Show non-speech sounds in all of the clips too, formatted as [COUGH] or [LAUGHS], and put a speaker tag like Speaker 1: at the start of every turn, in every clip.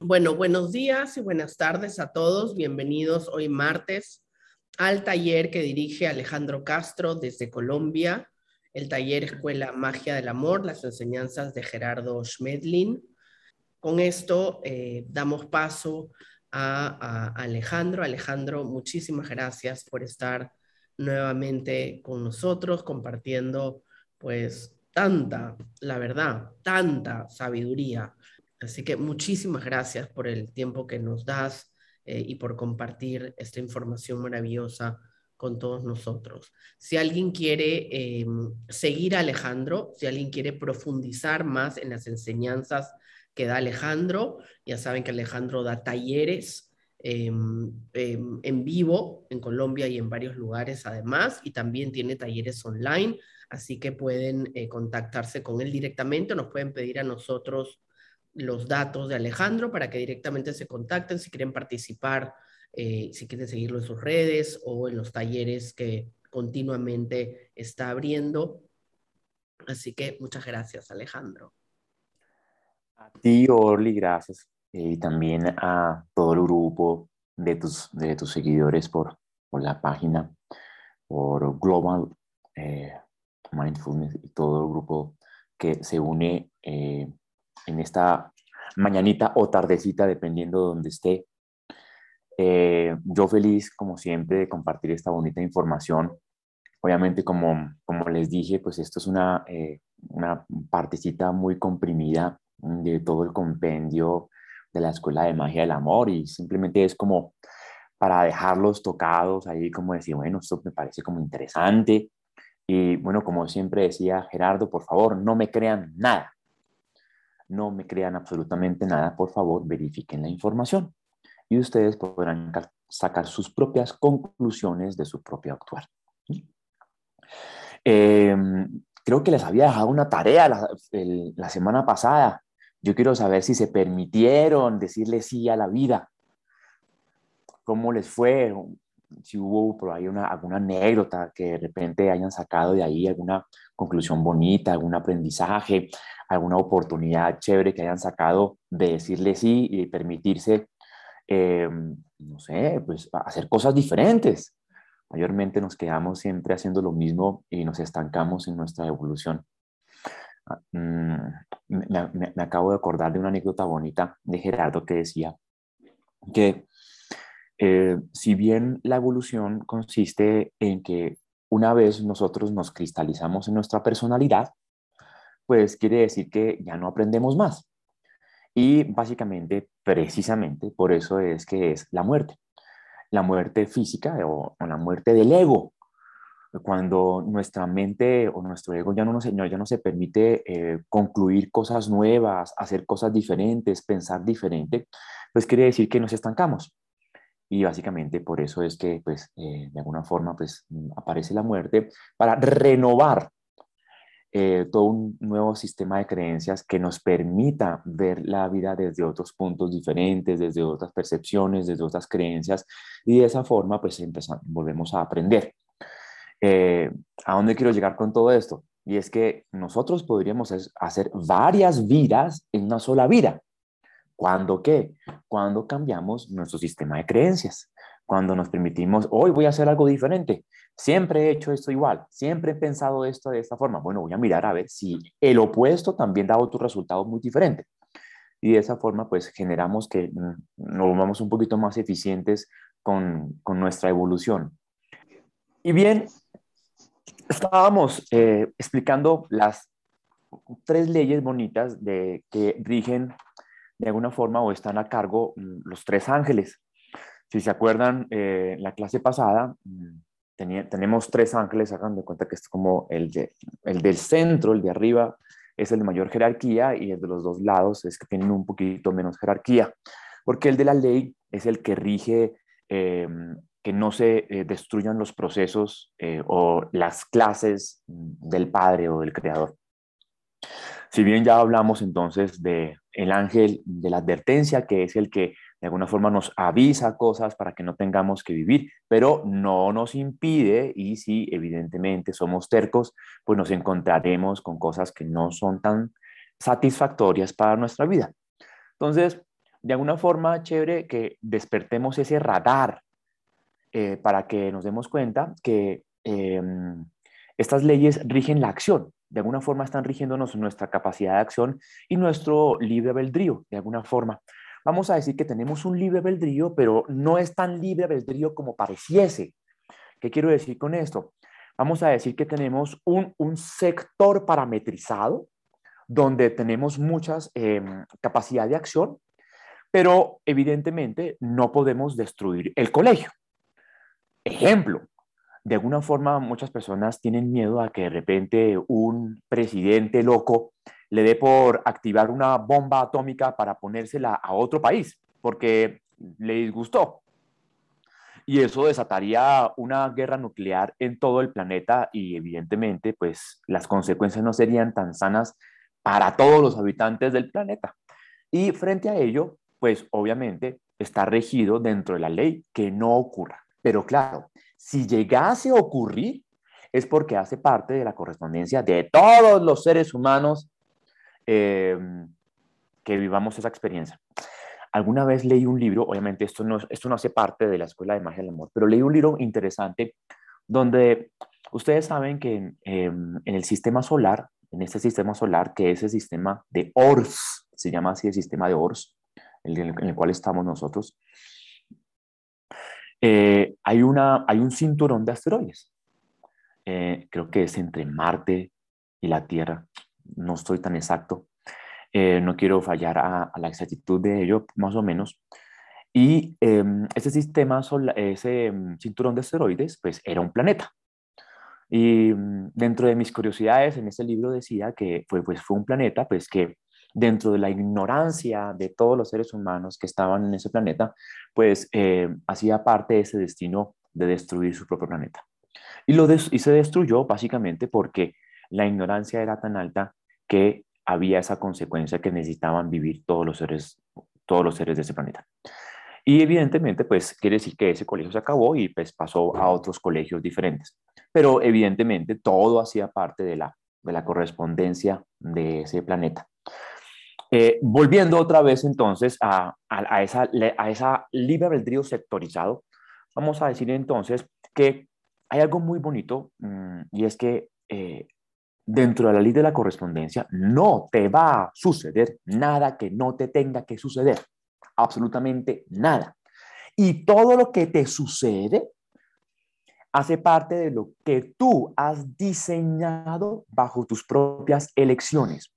Speaker 1: Bueno, buenos días y buenas tardes a todos. Bienvenidos hoy martes al taller que dirige Alejandro Castro desde Colombia, el taller Escuela Magia del Amor, las enseñanzas de Gerardo Schmedlin. Con esto eh, damos paso a, a Alejandro. Alejandro, muchísimas gracias por estar nuevamente con nosotros compartiendo pues tanta, la verdad, tanta sabiduría Así que muchísimas gracias por el tiempo que nos das eh, y por compartir esta información maravillosa con todos nosotros. Si alguien quiere eh, seguir a Alejandro, si alguien quiere profundizar más en las enseñanzas que da Alejandro, ya saben que Alejandro da talleres eh, en vivo en Colombia y en varios lugares además, y también tiene talleres online, así que pueden contactarse con él directamente, nos pueden pedir a nosotros los datos de Alejandro para que directamente se contacten si quieren participar, eh, si quieren seguirlo en sus redes o en los talleres que continuamente está abriendo. Así que muchas gracias, Alejandro.
Speaker 2: A ti, Orly, gracias. Eh, y también a todo el grupo de tus, de tus seguidores por, por la página, por Global eh, Mindfulness y todo el grupo que se une en esta mañanita o tardecita, dependiendo de donde esté. Eh, yo feliz, como siempre, de compartir esta bonita información. Obviamente, como, como les dije, pues esto es una, eh, una partecita muy comprimida de todo el compendio de la Escuela de Magia del Amor y simplemente es como para dejarlos tocados ahí, como decir, bueno, esto me parece como interesante. Y bueno, como siempre decía Gerardo, por favor, no me crean nada. No me crean absolutamente nada, por favor, verifiquen la información y ustedes podrán sacar sus propias conclusiones de su propio actuar. Em, creo que les había dejado una tarea la semana pasada. Yo quiero saber si se permitieron decirle sí a la vida. ¿Cómo les fue? si hubo por ahí una, alguna anécdota que de repente hayan sacado de ahí, alguna conclusión bonita, algún aprendizaje, alguna oportunidad chévere que hayan sacado de decirle sí y permitirse, eh, no sé, pues hacer cosas diferentes. Mayormente nos quedamos siempre haciendo lo mismo y nos estancamos en nuestra evolución. Ah, mm, me acabo de acordar de una anécdota bonita de Gerardo que decía que eh, si bien la evolución consiste en que una vez nosotros nos cristalizamos en nuestra personalidad, pues quiere decir que ya no aprendemos más. Y básicamente, precisamente, por eso es que es la muerte. La muerte física o, la muerte del ego. Cuando nuestra mente o nuestro ego ya no nos, ya no se permite eh, concluir cosas nuevas, hacer cosas diferentes, pensar diferente, pues quiere decir que nos estancamos y básicamente por eso es que, pues, eh, de alguna forma, pues, mm, aparece la muerte para renovar eh, todo un nuevo sistema de creencias que nos permita ver la vida desde otros puntos diferentes, desde otras percepciones, desde otras creencias, y de esa forma, pues, empezamos, volvemos a aprender. Eh, ¿A dónde quiero llegar con todo esto? Y es que nosotros podríamos hacer varias vidas en una sola vida. ¿Cuándo qué? Cuando cambiamos nuestro sistema de creencias, cuando nos permitimos, hoy voy a hacer algo diferente, siempre he hecho esto igual, siempre he pensado esto de esta forma, bueno, voy a mirar a ver si el opuesto también da otro resultado muy diferente. Y de esa forma, pues generamos que mm, nos vamos un poquito más eficientes con, con nuestra evolución. Y bien, estábamos eh, explicando las tres leyes bonitas de, que rigen de alguna forma o están a cargo mm, los tres ángeles. Si se acuerdan, eh, la clase pasada mm, tenemos tres ángeles, hagan de cuenta que es como el, el del centro, el de arriba es el de mayor jerarquía y el de los dos lados es que tienen un poquito menos jerarquía, porque el de la ley es el que rige eh, que no se eh, destruyan los procesos o las clases mm, del Padre o del Creador. Si bien ya hablamos entonces de el ángel de la advertencia, que es el que de alguna forma nos avisa cosas para que no tengamos que vivir, pero no nos impide y si evidentemente somos tercos, pues nos encontraremos con cosas que no son tan satisfactorias para nuestra vida. Entonces, de alguna forma, chévere que despertemos ese radar eh, para que nos demos cuenta que em, estas leyes rigen la acción de alguna forma están rigiéndonos nuestra capacidad de acción y nuestro libre albedrío, de alguna forma. Vamos a decir que tenemos un libre albedrío, pero no es tan libre albedrío como pareciese. ¿Qué quiero decir con esto? Vamos a decir que tenemos un, sector parametrizado donde tenemos muchas em, capacidad de acción, pero evidentemente no podemos destruir el colegio. Ejemplo, de alguna forma muchas personas tienen miedo a que de repente un presidente loco le dé por activar una bomba atómica para ponérsela a otro país, porque le disgustó. Y eso desataría una guerra nuclear en todo el planeta y evidentemente pues las consecuencias no serían tan sanas para todos los habitantes del planeta. Y frente a ello, pues obviamente está regido dentro de la ley que no ocurra. Pero claro, si llegase a ocurrir, es porque hace parte de la correspondencia de todos los seres humanos em, que vivamos esa experiencia. Alguna vez leí un libro, obviamente esto no, esto no hace parte de la Escuela de Magia del Amor, pero leí un libro interesante donde ustedes saben que em, en, el sistema solar, en este sistema solar, que es el sistema de Ors, se llama así el sistema de Ors, en el, el cual estamos nosotros, eh, hay, una, hay un cinturón de asteroides. Eh, creo que es entre Marte y la Tierra. No estoy tan exacto. Eh, no quiero fallar a, la exactitud de ello, más o menos. Y em, ese sistema, ese em, cinturón de asteroides, pues era un planeta. Y em, dentro de mis curiosidades, en ese libro decía que fue, pues, fue un planeta, pues que dentro de la ignorancia de todos los seres humanos que estaban en ese planeta, pues eh, hacía parte de ese destino de destruir su propio planeta. Y, lo y se destruyó básicamente porque la ignorancia era tan alta que había esa consecuencia que necesitaban vivir todos los seres, todos los seres de ese planeta. Y evidentemente, pues quiere decir que ese colegio se acabó y pues pasó a otros colegios diferentes. Pero evidentemente todo hacía parte de la, de la correspondencia de ese planeta. Eh, volviendo otra vez entonces a, esa, a esa libre albedrío sectorizado, vamos a decir entonces que hay algo muy bonito mm, y es que eh, dentro de la ley de la correspondencia no te va a suceder nada que no te tenga que suceder, absolutamente nada. Y todo lo que te sucede hace parte de lo que tú has diseñado bajo tus propias elecciones.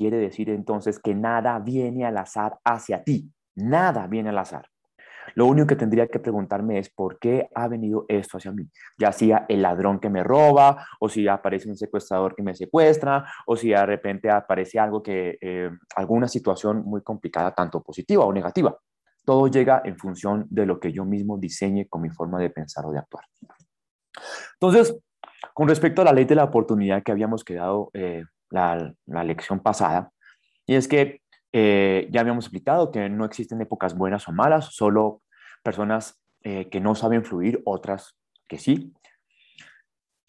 Speaker 2: Quiere decir entonces que nada viene al azar hacia ti, nada viene al azar. Lo único que tendría que preguntarme es por qué ha venido esto hacia mí, ya sea el ladrón que me roba, o si aparece un secuestrador que me secuestra, o si de repente aparece algo que, eh, alguna situación muy complicada, tanto positiva o negativa. Todo llega en función de lo que yo mismo diseñe con mi forma de pensar o de actuar. Entonces, con respecto a la ley de la oportunidad que habíamos quedado eh, la, lección pasada, y es que eh, ya habíamos explicado que no existen épocas buenas o malas, solo personas eh, que no saben fluir, otras que sí.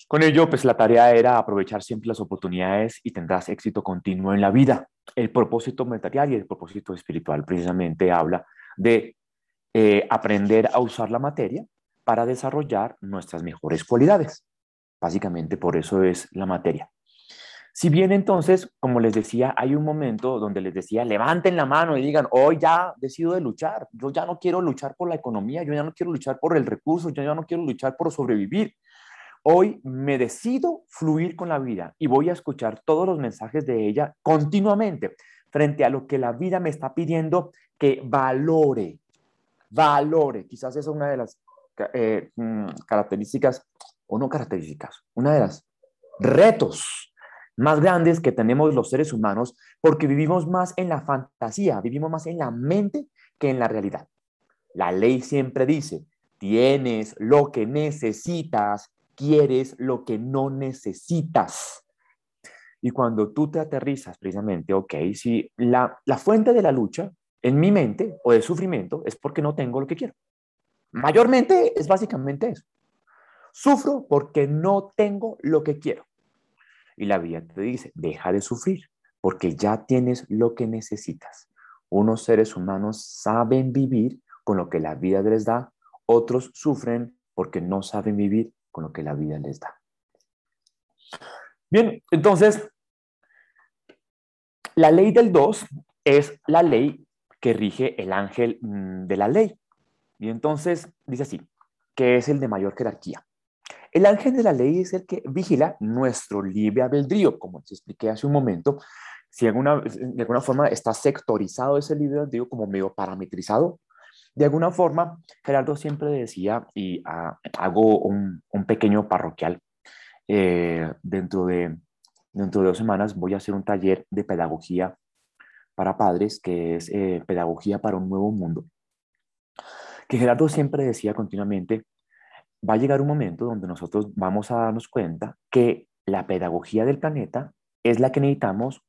Speaker 2: Con ello, pues la tarea era aprovechar siempre las oportunidades y tendrás éxito continuo en la vida. El propósito material y el propósito espiritual precisamente habla de eh, aprender a usar la materia para desarrollar nuestras mejores cualidades. Básicamente por eso es la materia. Si bien entonces, como les decía, hay un momento donde les decía, levanten la mano y digan, hoy ya decido de luchar, yo ya no quiero luchar por la economía, yo ya no quiero luchar por el recurso, yo ya no quiero luchar por sobrevivir. Hoy me decido fluir con la vida y voy a escuchar todos los mensajes de ella continuamente frente a lo que la vida me está pidiendo que valore, valore. Quizás esa es una de las eh, mm, características, o no características, una de las retos más grandes que tenemos los seres humanos porque vivimos más en la fantasía, vivimos más en la mente que en la realidad. La ley siempre dice, tienes lo que necesitas, quieres lo que no necesitas. Y cuando tú te aterrizas precisamente, ok, si la, la fuente de la lucha en mi mente o de sufrimiento es porque no tengo lo que quiero. Mayormente es básicamente eso. Sufro porque no tengo lo que quiero. Y la vida te dice, deja de sufrir, porque ya tienes lo que necesitas. Unos seres humanos saben vivir con lo que la vida les da, otros sufren porque no saben vivir con lo que la vida les da. Bien, entonces, la ley del 2 es la ley que rige el ángel mm, de la ley. Y entonces dice así, que es el de mayor jerarquía. El ángel de la ley es el que vigila nuestro libre albedrío, como les expliqué hace un momento. Si de alguna forma está sectorizado ese libre albedrío como medio parametrizado, de alguna forma, Gerardo siempre decía, y hago un, pequeño parroquial, eh, dentro, de, dentro de dos semanas voy a hacer un taller de pedagogía para padres, que es eh, Pedagogía para un Nuevo Mundo, que Gerardo siempre decía continuamente, va a llegar un momento donde nosotros vamos a darnos cuenta que la pedagogía del planeta es la que necesitamos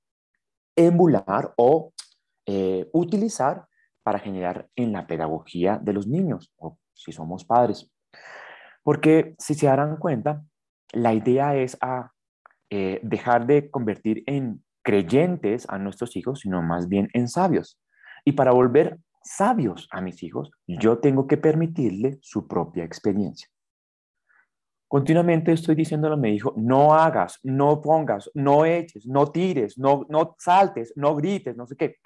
Speaker 2: embular o eh, utilizar para generar en la pedagogía de los niños o si somos padres. Porque si se darán cuenta, la idea es a, ah, eh, dejar de convertir en creyentes a nuestros hijos, sino más bien en sabios. Y para volver sabios a mis hijos, yo tengo que permitirle su propia experiencia. Continuamente estoy diciéndole me dijo, no hagas, no pongas, no eches, no tires, no, no saltes, no grites, no sé qué,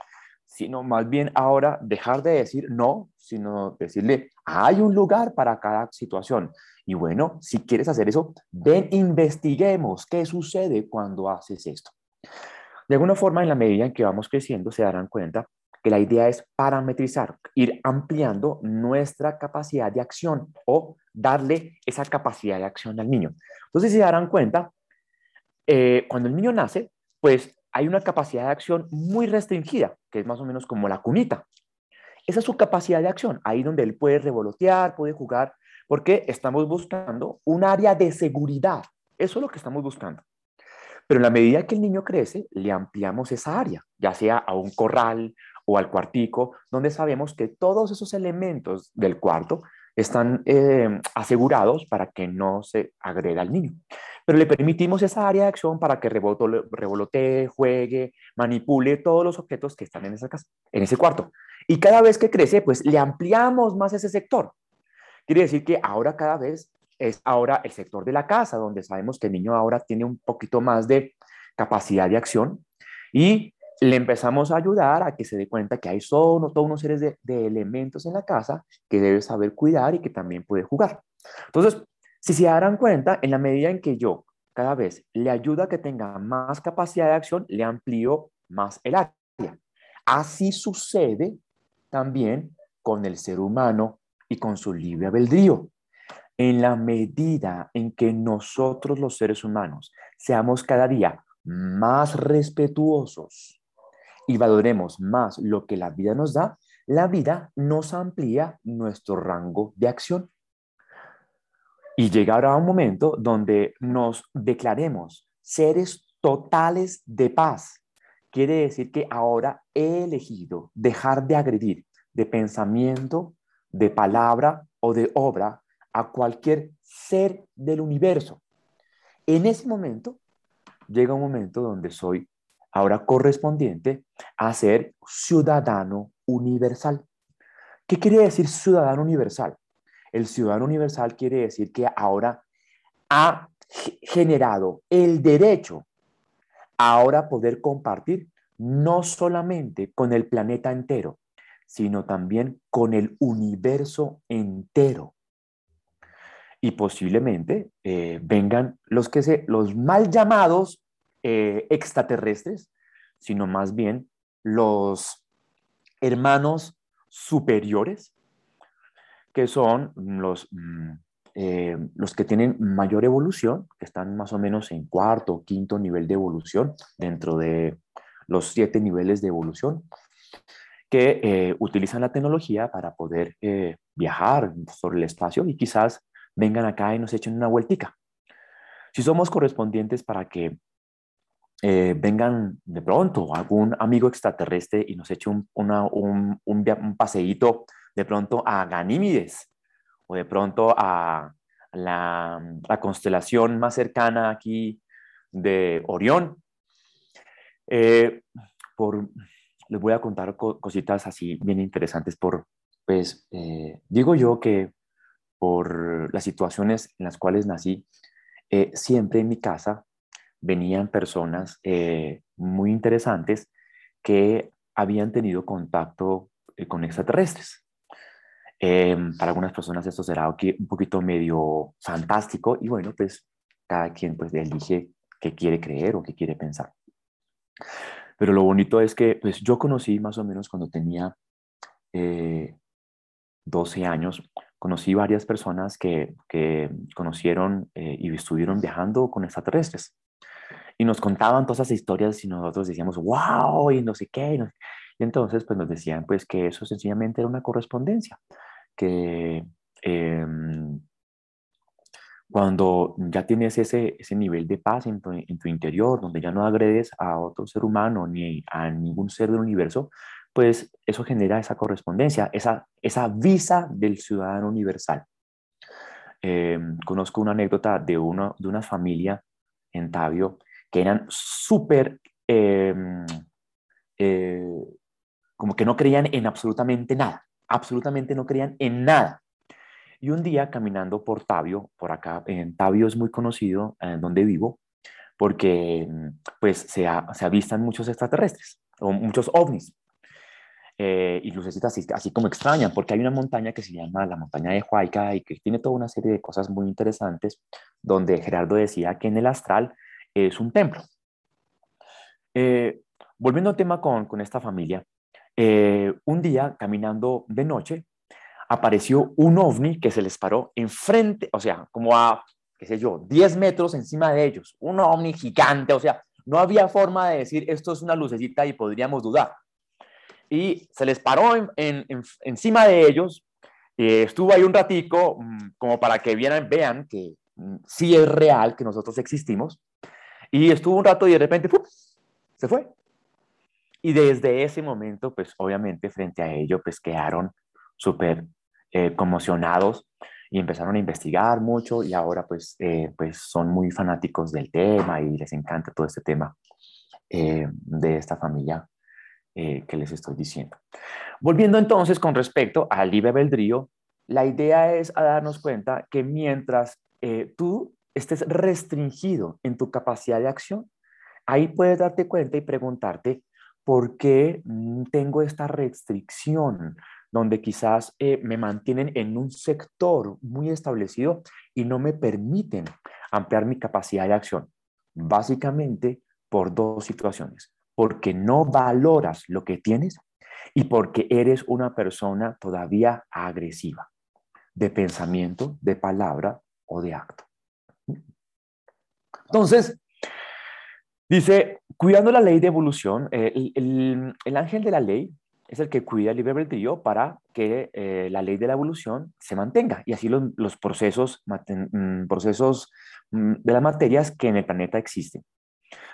Speaker 2: sino más bien ahora dejar de decir no, sino decirle, hay un lugar para cada situación. Y bueno, si quieres hacer eso, ven, investiguemos qué sucede cuando haces esto. De alguna forma, en la medida en que vamos creciendo, se darán cuenta que la idea es parametrizar, ir ampliando nuestra capacidad de acción o darle esa capacidad de acción al niño. Entonces, si se darán cuenta, eh, cuando el niño nace, pues hay una capacidad de acción muy restringida, que es más o menos como la cunita. Esa es su capacidad de acción, ahí donde él puede revolotear, puede jugar, porque estamos buscando un área de seguridad. Eso es lo que estamos buscando. Pero en la medida que el niño crece, le ampliamos esa área, ya sea a un corral, o al cuartico, donde sabemos que todos esos elementos del cuarto están eh, asegurados para que no se agreda al niño. Pero le permitimos esa área de acción para que revolotee, juegue, manipule todos los objetos que están en esa casa, en ese cuarto. Y cada vez que crece, pues le ampliamos más ese sector. Quiere decir que ahora cada vez es ahora el sector de la casa, donde sabemos que el niño ahora tiene un poquito más de capacidad de acción y le empezamos a ayudar a que se dé cuenta que hay todos unos seres de, elementos en la casa que debe saber cuidar y que también puede jugar. Entonces, si se darán cuenta, en la medida en que yo cada vez le ayuda a que tenga más capacidad de acción, le amplío más el área. Así sucede también con el ser humano y con su libre albedrío. En la medida en que nosotros los seres humanos seamos cada día más respetuosos y valoremos más lo que la vida nos da, la vida nos amplía nuestro rango de acción. Y llegará un momento donde nos declaremos seres totales de paz. Quiere decir que ahora he elegido dejar de agredir de pensamiento, de palabra o de obra a cualquier ser del universo. En ese momento llega un momento donde soy ahora correspondiente a ser ciudadano universal. ¿Qué quiere decir ciudadano universal? El ciudadano universal quiere decir que ahora ha generado el derecho a ahora poder compartir no solamente con el planeta entero, sino también con el universo entero. Y posiblemente eh, vengan los que se, los mal llamados eh, extraterrestres, sino más bien los hermanos superiores, que son los, mm, eh, los que tienen mayor evolución, que están más o menos en cuarto o quinto nivel de evolución dentro de los siete niveles de evolución, que eh, utilizan la tecnología para poder viajar sobre el espacio y quizás vengan acá y nos echen una vueltica. Si somos correspondientes para que eh, vengan de pronto algún amigo extraterrestre y nos eche un, un, un, un, paseíto de pronto a Ganímides o de pronto a la, constelación más cercana aquí de Orión. Eh, por, les voy a contar cositas así bien interesantes por, pues, eh, digo yo que por las situaciones en las cuales nací, siempre en mi casa venían personas eh, muy interesantes que habían tenido contacto eh, con extraterrestres. Em, para algunas personas esto será un poquito medio fantástico y bueno, pues cada quien pues elige qué quiere creer o qué quiere pensar. Pero lo bonito es que pues yo conocí más o menos cuando tenía 12 eh, años, conocí varias personas que, que conocieron y estuvieron viajando con extraterrestres y nos contaban todas esas historias y nosotros decíamos, wow, y no sé qué. Y, entonces, pues nos decían, pues que eso sencillamente era una correspondencia, que em, cuando ya tienes ese, ese nivel de paz en tu, interior, donde ya no agredes a otro ser humano ni a ningún ser del universo, pues eso genera esa correspondencia, esa, esa visa del ciudadano universal. Em, conozco una anécdota de, uno, de una familia en Tabio que eran súper, em, eh, como que no creían en absolutamente nada, absolutamente no creían en nada. Y un día caminando por Tabio, por acá, en Tabio es muy conocido en eh, donde vivo, porque pues se, se avistan muchos extraterrestres, o muchos ovnis, eh, y lucecitas así, así, como extrañan, porque hay una montaña que se llama la montaña de Huayca y que tiene toda una serie de cosas muy interesantes, donde Gerardo decía que en el astral es un templo. Eh, volviendo al tema con, con esta familia, eh, un día caminando de noche apareció un ovni que se les paró enfrente, o sea, como a, qué sé yo, 10 metros encima de ellos, un ovni gigante, o sea, no había forma de decir esto es una lucecita y podríamos dudar. Y se les paró en, encima de ellos, eh, estuvo ahí un ratico mm, como para que vieran, vean que mm, sí es real que nosotros existimos. Y estuvo un rato y de repente se fue. Y desde ese momento, pues obviamente frente a ello, pues quedaron súper eh, conmocionados y empezaron a investigar mucho y ahora pues, eh, pues son muy fanáticos del tema y les encanta todo este tema eh, de esta familia que les estoy diciendo. Volviendo entonces con respecto a libre beldrío la idea es a darnos cuenta que mientras tú estés restringido en tu capacidad de acción, ahí puedes darte cuenta y preguntarte, ¿por qué mm, tengo esta restricción? donde quizás eh, me mantienen en un sector muy establecido y no me permiten ampliar mi capacidad de acción. Básicamente por dos situaciones, porque no valoras lo que tienes y porque eres una persona todavía agresiva, de pensamiento, de palabra o de acto. Entonces, dice, cuidando la ley de evolución, eh, el, el, ángel de la ley es el que cuida el libre para que eh, la ley de la evolución se mantenga y así los, los procesos, mm, procesos mm, de las materias que en el planeta existen.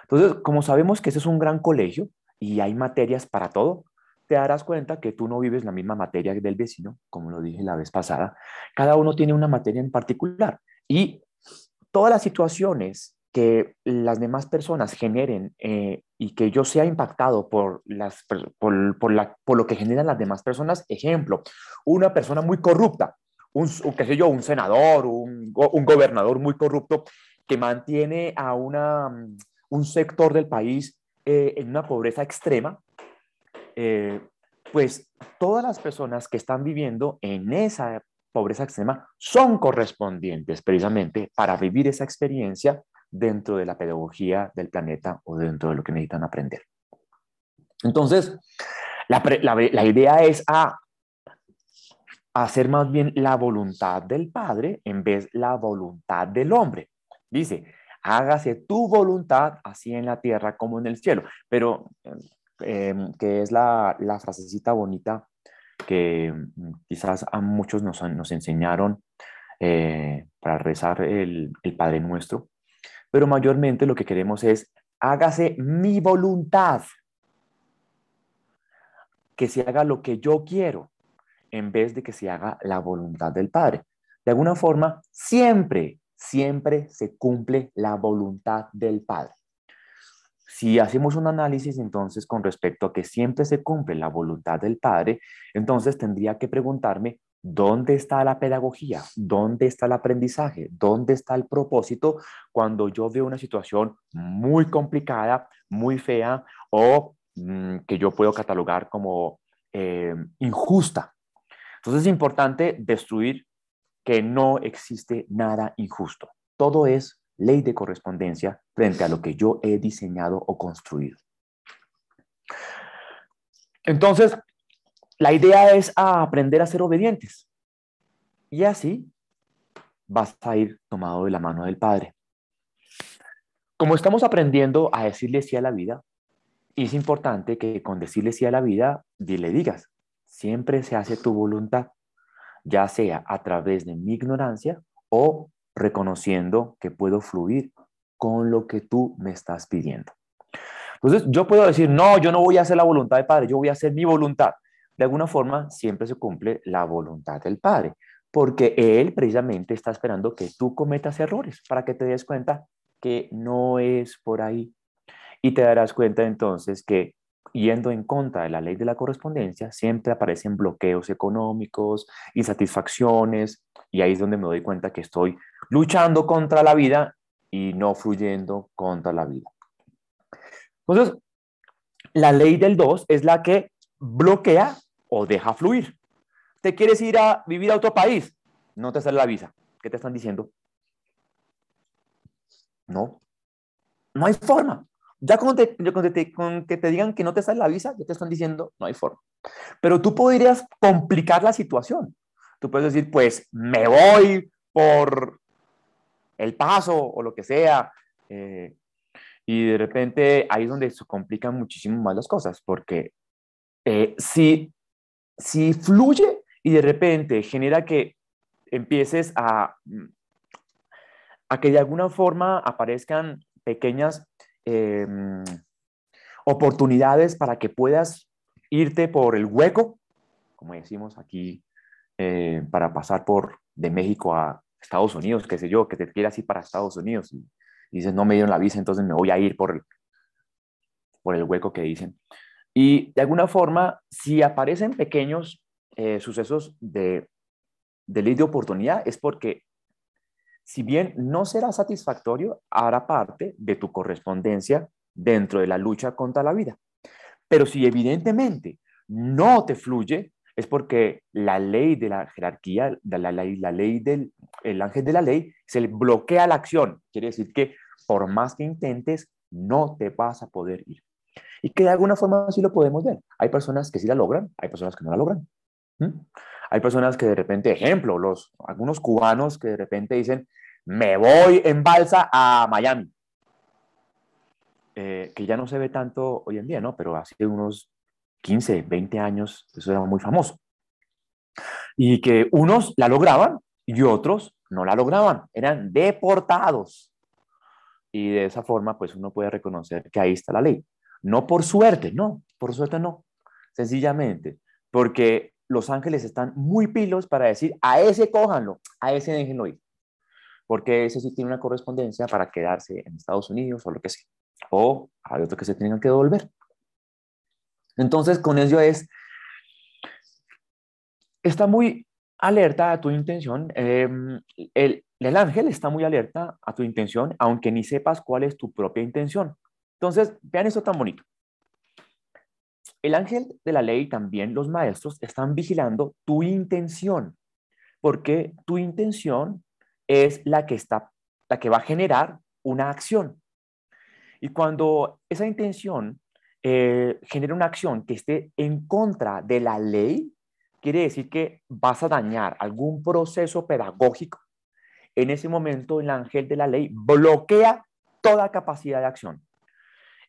Speaker 2: Entonces, como sabemos que ese es un gran colegio y hay materias para todo, te darás cuenta que tú no vives la misma materia del vecino, como lo dije la vez pasada. Cada uno tiene una materia en particular y todas las situaciones que las demás personas generen eh, y que yo sea impactado por, las, por, lo que generan las demás personas. Ejemplo, una persona muy corrupta, un, qué sé yo, un senador, un, gobernador muy corrupto que mantiene a mm, un sector del país eh, en una pobreza extrema, eh, pues todas las personas que están viviendo en esa pobreza extrema son correspondientes precisamente para vivir esa experiencia dentro de la pedagogía del planeta o dentro de lo que necesitan aprender. Entonces, la, idea es a hacer más bien la voluntad del Padre en vez la voluntad del hombre. Dice, hágase tu voluntad así en la tierra como en el cielo. Pero, qué em, em, que es la, frasecita bonita que em, quizás a muchos nos, enseñaron eh, para rezar el Padre Nuestro pero mayormente lo que queremos es, hágase mi voluntad, que se haga lo que yo quiero, en vez de que se haga la voluntad del Padre. De alguna forma, siempre, siempre se cumple la voluntad del Padre. Si hacemos un análisis entonces con respecto a que siempre se cumple la voluntad del Padre, entonces tendría que preguntarme ¿Dónde está la pedagogía? ¿Dónde está el aprendizaje? ¿Dónde está el propósito cuando yo veo una situación muy complicada, muy fea o mm, que yo puedo catalogar como eh, injusta? Entonces es importante destruir que no existe nada injusto. Todo es ley de correspondencia frente a lo que yo he diseñado o construido. Entonces, la idea es aprender a ser obedientes. Y así vas a ir tomado de la mano del Padre. Como estamos aprendiendo a decirle sí a la vida, es importante que con decirle sí a la vida le digas, siempre se hace tu voluntad, ya sea a través de mi ignorancia o reconociendo que puedo fluir con lo que tú me estás pidiendo. Entonces, yo puedo decir, no, yo no voy a hacer la voluntad del Padre, yo voy a hacer mi voluntad de alguna forma siempre se cumple la voluntad del Padre, porque Él precisamente está esperando que tú cometas errores para que te des cuenta que no es por ahí. Y te darás cuenta entonces que yendo en contra de la ley de la correspondencia, siempre aparecen bloqueos económicos, insatisfacciones, y ahí es donde me doy cuenta que estoy luchando contra la vida y no fluyendo contra la vida. Entonces, la ley del 2 es la que bloquea o deja fluir. ¿Te quieres ir a vivir a otro país? No te sale la visa. ¿Qué te están diciendo? No. No hay forma. Ya con, con, con que te digan que no te sale la visa, ya te están diciendo, no hay forma. Pero tú podrías complicar la situación. Tú puedes decir, pues me voy por el paso o lo que sea. Eh, y de repente ahí es donde se complican muchísimo más las cosas, porque eh, si, fluye y de repente genera que empieces a, mm, que de alguna forma aparezcan pequeñas eh, oportunidades para que puedas irte por el hueco, como decimos aquí, eh, para pasar por de México a Estados Unidos, qué sé yo, que te quieras ir para Estados Unidos y, dices, no me dieron la visa, entonces me voy a ir por por el hueco que dicen. Y de alguna forma, si aparecen pequeños eh, sucesos de, ley de oportunidad, es porque si bien no será satisfactorio, hará parte de tu correspondencia dentro de la lucha contra la vida. Pero si evidentemente no te fluye, es porque la ley de la jerarquía, de la, la ley del el ángel de la ley, se le bloquea la acción. Quiere decir que por más que intentes, no te vas a poder ir y que de alguna forma sí lo podemos ver. Hay personas que sí la logran, hay personas que no la logran. Hay personas que de repente, ejemplo, los, algunos cubanos que de repente dicen, me voy en balsa a Miami. Eh, que ya no se ve tanto hoy en día, ¿no? Pero hace unos 15, 20 años eso era muy famoso. Y que unos la lograban y otros no la lograban, eran deportados. Y de esa forma, pues uno puede reconocer que ahí está la ley. No por suerte, no, por suerte no, sencillamente, porque los ángeles están muy pilos para decir, a ese cójanlo, a ese déjenlo ir, porque ese sí tiene una correspondencia para quedarse en Estados Unidos o lo que sea, o hay otro que se tengan que devolver. Entonces, con ello es, está muy alerta a tu intención, em, el ángel está muy alerta a tu intención, aunque ni sepas cuál es tu propia intención. Entonces, vean esto tan bonito. El ángel de la ley también, los maestros, están vigilando tu intención, porque tu intención es la que, está, la que va a generar una acción. Y cuando esa intención eh, genera una acción que esté en contra de la ley, quiere decir que vas a dañar algún proceso pedagógico. En ese momento, el ángel de la ley bloquea toda capacidad de acción.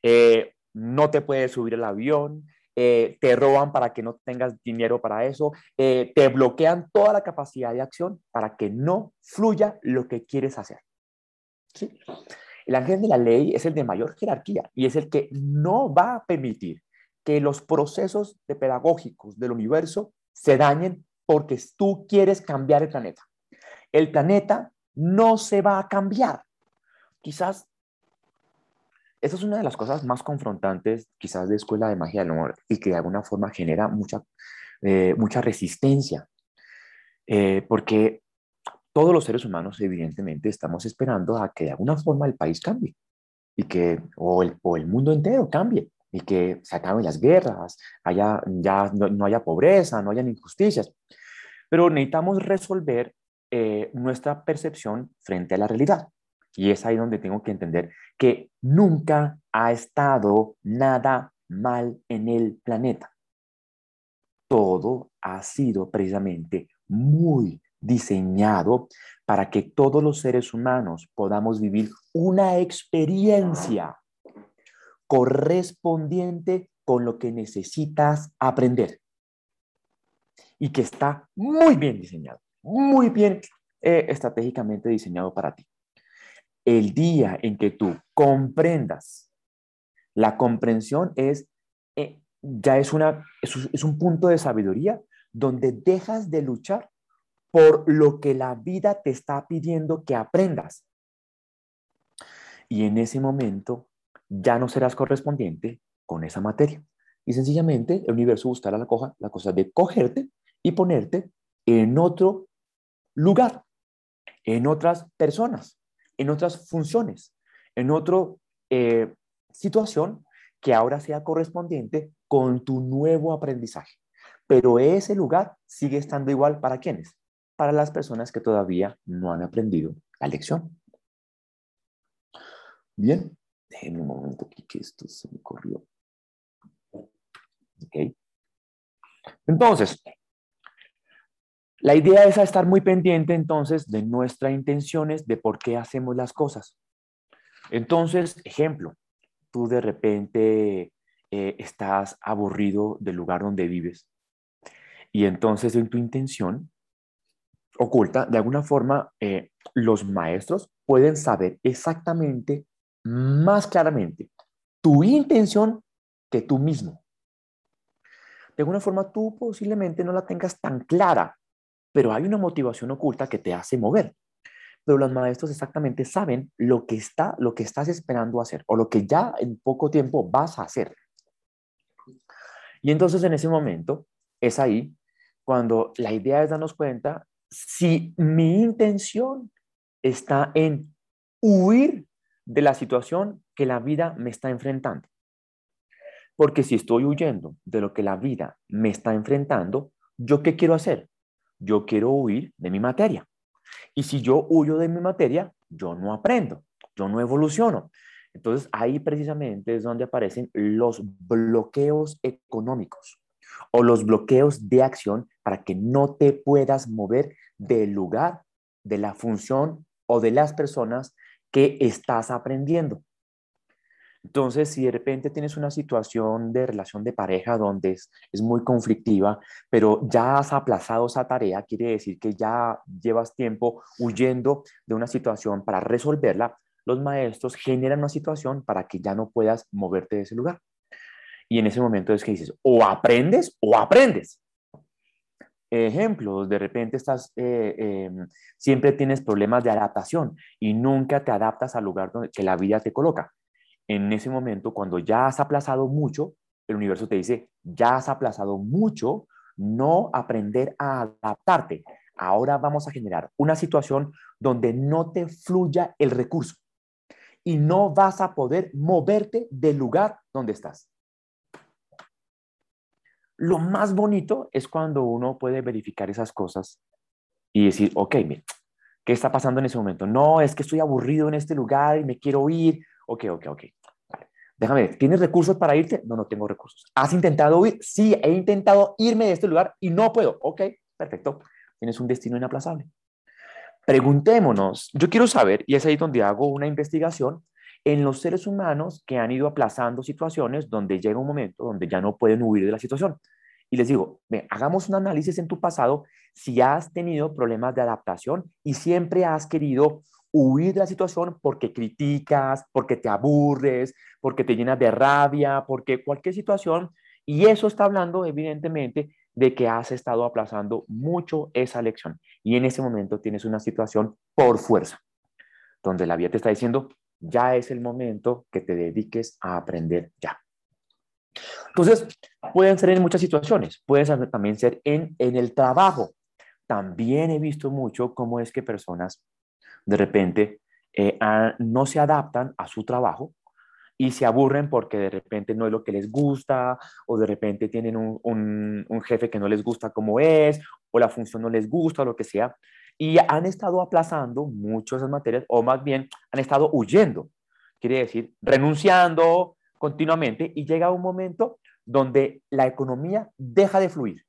Speaker 2: Eh, no te puedes subir al avión, eh, te roban para que no tengas dinero para eso, eh, te bloquean toda la capacidad de acción para que no fluya lo que quieres hacer. El ángel de la ley es el de mayor jerarquía y es el que no va a permitir que los procesos de pedagógicos del universo se dañen porque tú quieres cambiar el planeta. El planeta no se va a cambiar. Quizás esa es una de las cosas más confrontantes quizás de Escuela de Magia del y que de alguna forma genera mucha, eh, mucha resistencia, eh, porque todos los seres humanos evidentemente estamos esperando a que de alguna forma el país cambie y que o el, mundo entero cambie y que se acaben las guerras, haya, ya no, haya pobreza, no hayan injusticias. Pero necesitamos resolver eh, nuestra percepción frente a la realidad. Y es ahí donde tengo que entender que nunca ha estado nada mal en el planeta. Todo ha sido precisamente muy diseñado para que todos los seres humanos podamos vivir una experiencia correspondiente con lo que necesitas aprender. Y que está muy bien diseñado, muy bien eh, estratégicamente diseñado para ti el día en que tú comprendas, la comprensión es, eh, ya es, un punto de sabiduría donde dejas de luchar por lo que la vida te está pidiendo que aprendas. Y en ese momento ya no serás correspondiente con esa materia. Y sencillamente el universo buscará la cosa de cogerte y ponerte en otro lugar, en otras personas, en otras funciones, en otra eh, situación que ahora sea correspondiente con tu nuevo aprendizaje. Pero ese lugar sigue estando igual para quienes? Para las personas que todavía no han aprendido la lección. Bien, déjenme un momento aquí que esto se me corrió. Ok. Entonces, la idea es estar muy pendiente entonces de nuestras intenciones, de por qué hacemos las cosas. Entonces, ejemplo, tú de repente eh, estás aburrido del lugar donde vives y entonces en tu intención oculta, de alguna forma, eh, los maestros pueden saber exactamente, más claramente, tu intención que tú mismo. De alguna forma, tú posiblemente no la tengas tan clara pero hay una motivación oculta que te hace mover. Pero los maestros exactamente saben lo que, está, lo que estás esperando hacer o lo que ya en poco tiempo vas a hacer. Y entonces en ese momento es ahí cuando la idea es darnos cuenta si mi intención está en
Speaker 3: huir
Speaker 2: de la situación que la vida me está enfrentando. Porque si estoy huyendo de lo que la vida me está enfrentando, ¿yo qué quiero hacer? yo quiero huir de mi materia. Y si yo huyo de mi materia, yo no aprendo, yo no evoluciono. Entonces ahí precisamente es donde aparecen los bloqueos económicos o los bloqueos de acción para que no te puedas mover del lugar, de la función o de las personas que estás aprendiendo. Entonces, si de repente tienes una situación de relación de pareja donde es, muy conflictiva, pero ya has aplazado esa tarea, quiere decir que ya llevas tiempo huyendo de una situación para resolverla, los maestros generan una situación para que ya no puedas moverte de ese lugar. Y en ese momento es que dices, o aprendes o aprendes. Ejemplos, de repente estás, eh, em, siempre tienes problemas de adaptación y nunca te adaptas al lugar donde, que la vida te coloca en ese momento, cuando ya has aplazado mucho, el universo te dice, ya has aplazado mucho, no aprender a adaptarte. Ahora vamos a generar una situación donde no te fluya el recurso y no vas a poder moverte del lugar donde estás. Lo más bonito es cuando uno puede verificar esas cosas y decir, ok, mira, ¿qué está pasando en ese momento? No, es que estoy aburrido en este lugar y me quiero ir, Ok, ok, ok. Déjame ¿tienes recursos para irte? No, no tengo recursos. ¿Has intentado huir? Sí, he intentado irme de este lugar y no puedo. Ok, perfecto. Tienes un destino inaplazable. Preguntémonos, yo quiero saber, y es ahí donde hago una investigación, en los seres humanos que han ido aplazando situaciones donde llega un momento donde ya no pueden huir de la situación. Y les digo, hagamos un análisis en tu pasado si has tenido problemas de adaptación y siempre has querido huir de la situación porque criticas, porque te aburres, porque te llenas de rabia, porque cualquier situación. Y eso está hablando, evidentemente, de que has estado aplazando mucho esa lección, Y en ese momento tienes una situación por fuerza, donde la vida te está diciendo, ya es el momento que te dediques a aprender ya. Entonces, pueden ser en muchas situaciones, pueden también ser en, en el trabajo. También he visto mucho cómo es que personas de repente eh, no se adaptan a su trabajo y se aburren porque de repente no es lo que les gusta o de repente tienen un, jefe que no les gusta como es o la función no les gusta o lo que sea. Y han estado aplazando mucho esas materias o más bien han estado huyendo, quiere decir renunciando continuamente y llega un momento donde la economía deja de fluir.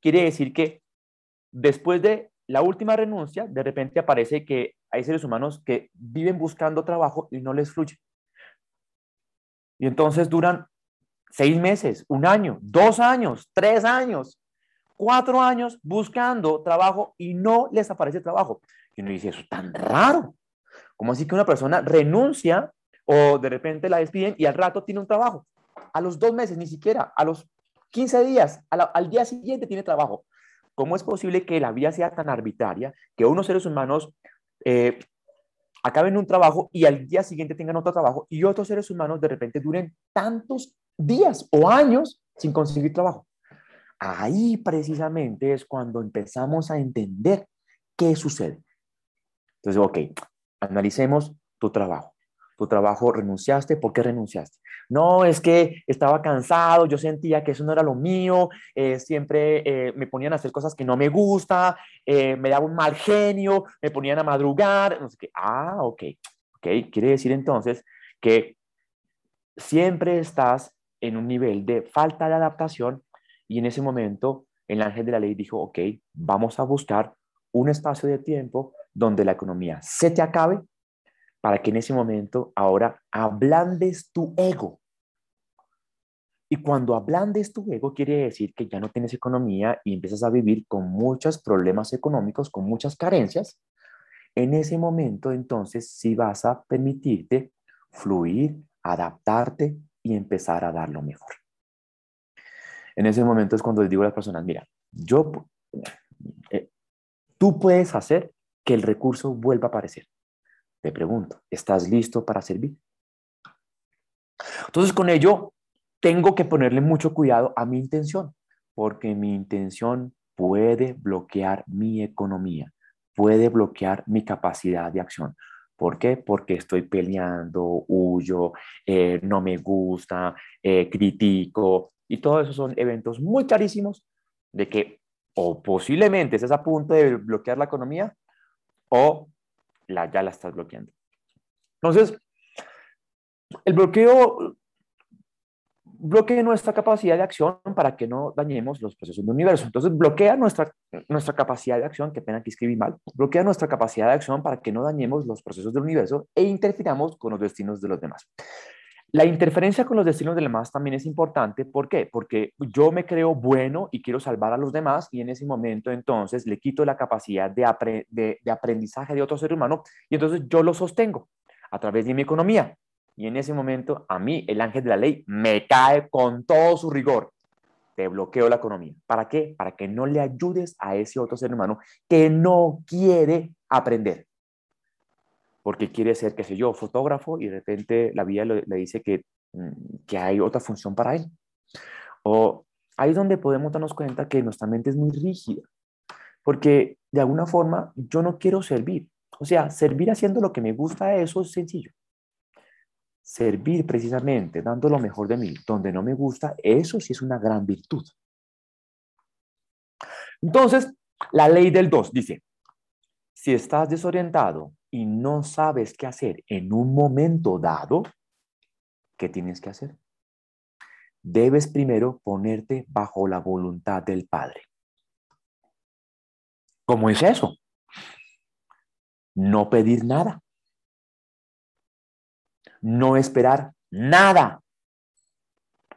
Speaker 2: Quiere decir que después de la última renuncia, de repente aparece que hay seres humanos que viven buscando trabajo y no les fluye. Y entonces duran seis meses, un año, dos años, tres años, cuatro años buscando trabajo y no les aparece trabajo. Y uno dice, eso es tan raro. ¿Cómo así que una persona renuncia o de repente la despiden y al rato tiene un trabajo? A los dos meses, ni siquiera, a los 15 días, al día siguiente tiene trabajo. ¿Cómo es posible que la vida sea tan arbitraria que unos seres humanos eh, acaben un trabajo y al día siguiente tengan otro trabajo y otros seres humanos de repente duren tantos días o años sin conseguir trabajo? Ahí precisamente es cuando empezamos a entender qué sucede. Entonces, ok, analicemos tu trabajo. Tu trabajo renunciaste, ¿por qué renunciaste? no, es que estaba cansado, yo sentía que eso no era lo mío, eh, siempre eh, me ponían a hacer cosas que no me gusta, eh, me daba un mal genio, me ponían a madrugar, no sé qué. Ah, ok, ok, quiere decir entonces que siempre estás en un nivel de falta de adaptación y en ese momento el ángel de la ley dijo, ok, vamos a buscar un espacio de tiempo donde la economía se te acabe para que en ese momento ahora ablandes tu ego. Y cuando ablandes tu ego, quiere decir que ya no tienes economía y empiezas a vivir con muchos problemas económicos, con muchas carencias. En ese momento, entonces, sí vas a permitirte fluir, adaptarte y empezar a dar lo mejor. En ese momento es cuando les digo a las personas, mira, yo, eh, tú puedes hacer que el recurso vuelva a aparecer. Te pregunto, ¿estás listo para servir? Entonces, con ello, tengo que ponerle mucho cuidado a mi intención, porque mi intención puede bloquear mi economía, puede bloquear mi capacidad de acción. ¿Por qué? Porque estoy peleando, huyo, eh, no me gusta, eh, critico, y todo esos son eventos muy carísimos de que o posiblemente estás a punto de bloquear la economía o la, ya la estás bloqueando. Entonces, el bloqueo bloquee nuestra capacidad de acción para que no dañemos los procesos del universo. Entonces, bloquea nuestra, nuestra capacidad de acción, qué pena que escribí mal, bloquea nuestra capacidad de acción para que no dañemos los procesos del universo e interfiramos con los destinos de los demás. La interferencia con los destinos de los demás también es importante. ¿Por qué? Porque yo me creo bueno y quiero salvar a los demás y en ese momento entonces le quito la capacidad de, de aprendizaje de otro ser humano y entonces yo lo sostengo a través de mi economía, y en ese momento, a mí, el ángel de la ley me cae con todo su rigor. Te bloqueo la economía. ¿Para qué? Para que no le ayudes a ese otro ser humano que no quiere aprender. Porque quiere ser, qué sé yo, fotógrafo y de repente la vida le, dice que, mm, que hay otra función para él. O ahí es donde podemos darnos cuenta que nuestra mente es muy rígida. Porque de alguna forma yo no quiero servir. O sea, servir haciendo lo que me gusta, eso es sencillo servir precisamente, dando lo mejor de mí, donde no me gusta, eso sí es una gran virtud. Entonces, la ley del 2 dice, si estás desorientado y no sabes qué hacer en un momento dado, ¿qué tienes que hacer? Debes primero ponerte bajo la voluntad del Padre. ¿Cómo es eso? No pedir nada no esperar nada.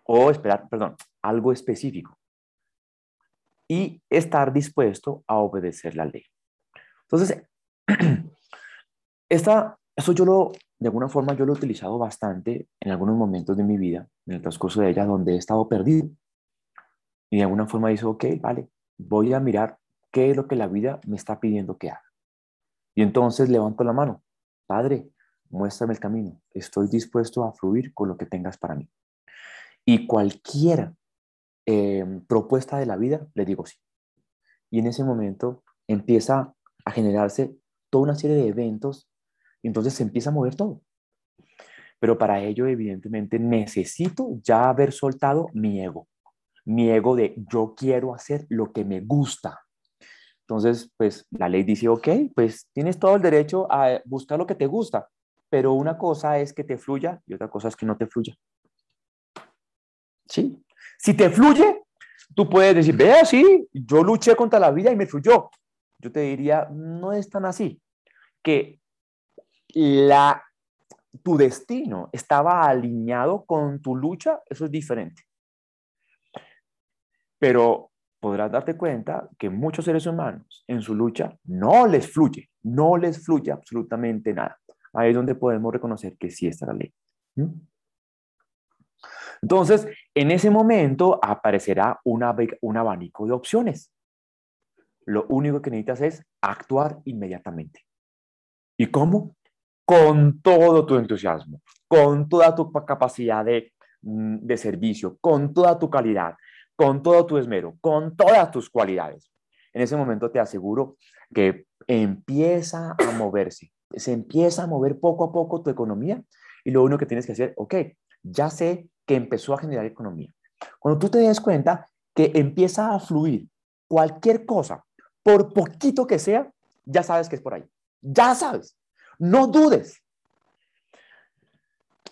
Speaker 2: O esperar, perdón, algo específico. Y estar dispuesto a obedecer la ley. Entonces, [CLEARS THROAT] esta, eso yo lo, de alguna forma, yo lo he utilizado bastante en algunos momentos de mi vida, en el transcurso de ella, donde he estado perdido. Y de alguna forma dice, ok, vale, voy a mirar qué es lo que la vida me está pidiendo que haga. Y entonces levanto la mano, Padre, muéstrame el camino, estoy dispuesto a fluir con lo que tengas para mí. Y cualquier em, propuesta de la vida, le digo sí. Y en ese momento empieza a generarse toda una serie de eventos, y entonces se empieza a mover todo. Pero para ello, evidentemente, necesito ya haber soltado mi ego, mi ego de yo quiero hacer lo que me gusta. Entonces, pues la ley dice, ok, pues tienes todo el derecho a buscar lo que te gusta, pero una cosa es que te fluya y otra cosa es que no te fluya. ¿Sí? Si te fluye, tú puedes decir, vea, sí, yo luché contra la vida y me fluyó. Yo te diría, no es tan así, que tu destino estaba alineado con tu lucha, eso es diferente. Pero podrás darte cuenta que muchos seres humanos en su lucha no les fluye, no les fluye absolutamente nada. Ahí es donde podemos reconocer que sí está la ley. Entonces, en ese momento aparecerá un abanico de opciones. Lo único que necesitas es actuar inmediatamente. ¿Y cómo? Con todo tu entusiasmo, con toda tu capacidad mm, de servicio, con toda tu calidad, con todo tu esmero, con todas tus cualidades. En ese momento te aseguro que empieza a moverse se empieza a mover poco a poco tu economía y lo único que tienes que hacer, ok, ya sé que empezó a generar economía. Cuando tú te des cuenta que empieza a fluir cualquier cosa, por poquito que sea, ya sabes que es por ahí. Ya sabes. No dudes.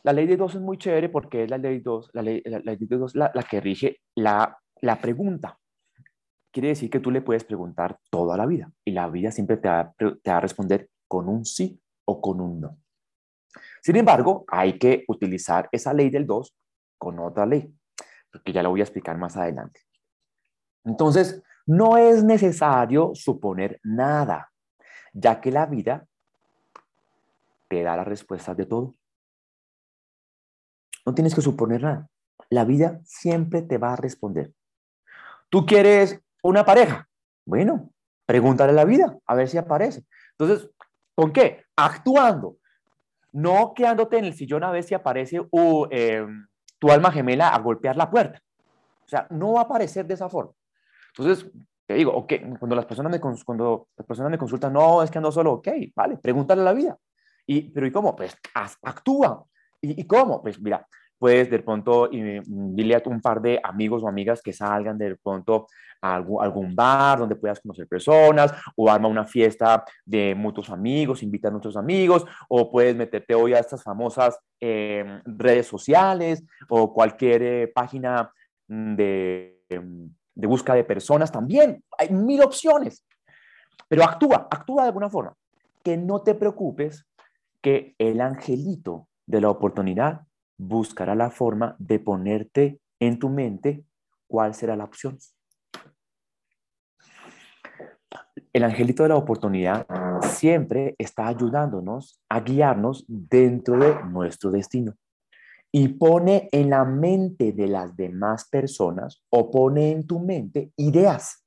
Speaker 2: La ley de dos es muy chévere porque es la ley dos, la de dos, la, que rige la, pregunta quiere decir que tú le puedes preguntar toda la vida y la vida siempre te va, te va, a responder con un sí o con un no. Sin embargo, hay que utilizar esa ley del 2 con otra ley, porque ya la voy a explicar más adelante. Entonces, no es necesario suponer nada, ya que la vida te da las respuestas de todo. No tienes que suponer nada. La vida siempre te va a responder. Tú quieres una pareja. Bueno, pregúntale a la vida, a ver si aparece. Entonces, ¿Con qué? Actuando. No quedándote en el sillón a ver si aparece uh, em, tu alma gemela a golpear la puerta. O sea, no va a aparecer de esa forma. Entonces, te digo, ok, cuando las personas me, cuando las personas me consultan, no, es que ando solo, ok, vale, pregúntale a la vida. Y, pero ¿y cómo? Pues actúa. ¿Y, ¿Y cómo? Pues mira, puedes de pronto eh, mm, dile a un par de amigos o amigas que salgan de pronto a algún, bar donde puedas conocer personas o arma una fiesta de muchos amigos, invita a muchos amigos o puedes meterte hoy a estas famosas em, redes sociales o cualquier eh, página mm, de, em, de búsqueda de personas también. Hay mil opciones, pero actúa, actúa de alguna forma. Que no te preocupes que el angelito de la oportunidad buscará la forma de ponerte en tu mente cuál será la opción. El angelito de la oportunidad siempre está ayudándonos a guiarnos dentro de nuestro destino y pone en la mente de las demás personas o pone en tu mente ideas.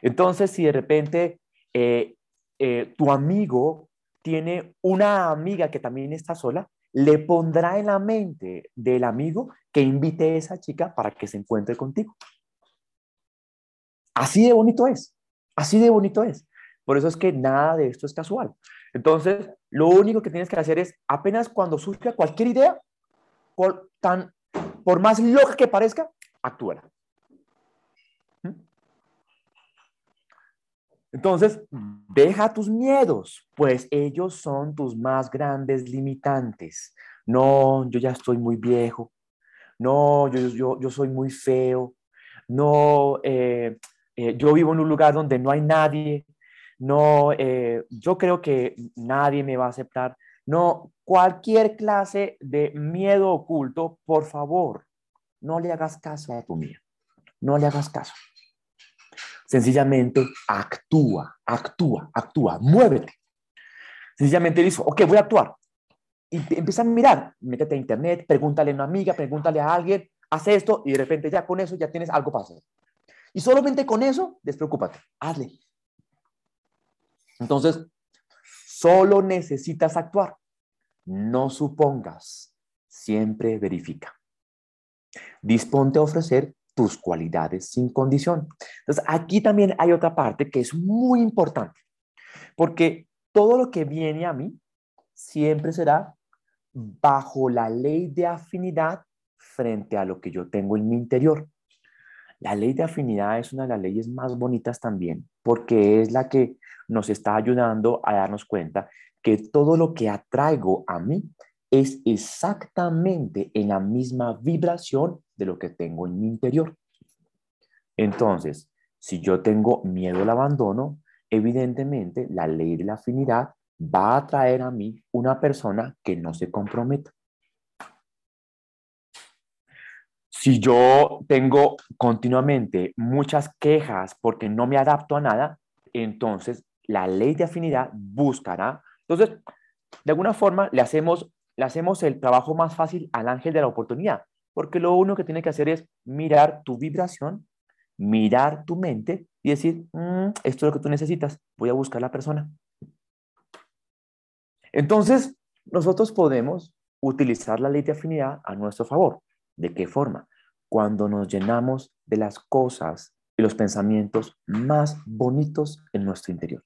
Speaker 2: Entonces, si de repente eh, eh, tu amigo tiene una amiga que también está sola, le pondrá en la mente del amigo que invite a esa chica para que se encuentre contigo. Así de bonito es, así de bonito es. Por eso es que nada de esto es casual. Entonces, lo único que tienes que hacer es, apenas cuando surja cualquier idea, por, por más loca que parezca, actúala. Entonces, mm. deja tus miedos, pues ellos son tus más grandes limitantes. No, yo ya estoy muy viejo. No, yo, yo, yo soy muy feo. No, eh, eh, yo vivo en un lugar donde no hay nadie. No, eh, yo creo que nadie me va a aceptar. No, cualquier clase de miedo oculto, por favor, no le hagas caso a tu miedo. No le hagas caso. Sencillamente actúa, actúa, actúa, muévete. Sencillamente dijo, ok, voy a actuar. Y empieza a mirar, métete a internet, pregúntale a una amiga, pregúntale a alguien, haz esto y de repente ya con eso ya tienes algo para hacer. Y solamente con eso, despreocúpate, hazle. Entonces, solo necesitas actuar. No supongas, siempre verifica. Disponte a ofrecer tus cualidades sin condición. Entonces, aquí también hay otra parte que es muy importante, porque todo lo que viene a mí siempre será bajo la ley de afinidad frente a lo que yo tengo en mi interior. La ley de afinidad es una de las leyes más bonitas también, porque es la que nos está ayudando a darnos cuenta que todo lo que atraigo a mí es exactamente en la misma vibración de lo que tengo en mi interior. Entonces, si yo tengo miedo al abandono, evidentemente la ley de la afinidad va a atraer a mí una persona que no se comprometa. Si yo tengo continuamente muchas quejas porque no me adapto a nada, entonces la ley de afinidad buscará. Entonces, de alguna forma le hacemos le hacemos el trabajo más fácil al ángel de la oportunidad, porque lo único que tiene que hacer es mirar tu vibración, mirar tu mente y decir, mm, esto es lo que tú necesitas, voy a buscar a la persona. Entonces, nosotros podemos utilizar la ley de afinidad a nuestro favor. ¿De qué forma? Cuando nos llenamos de las cosas y los pensamientos más bonitos en nuestro interior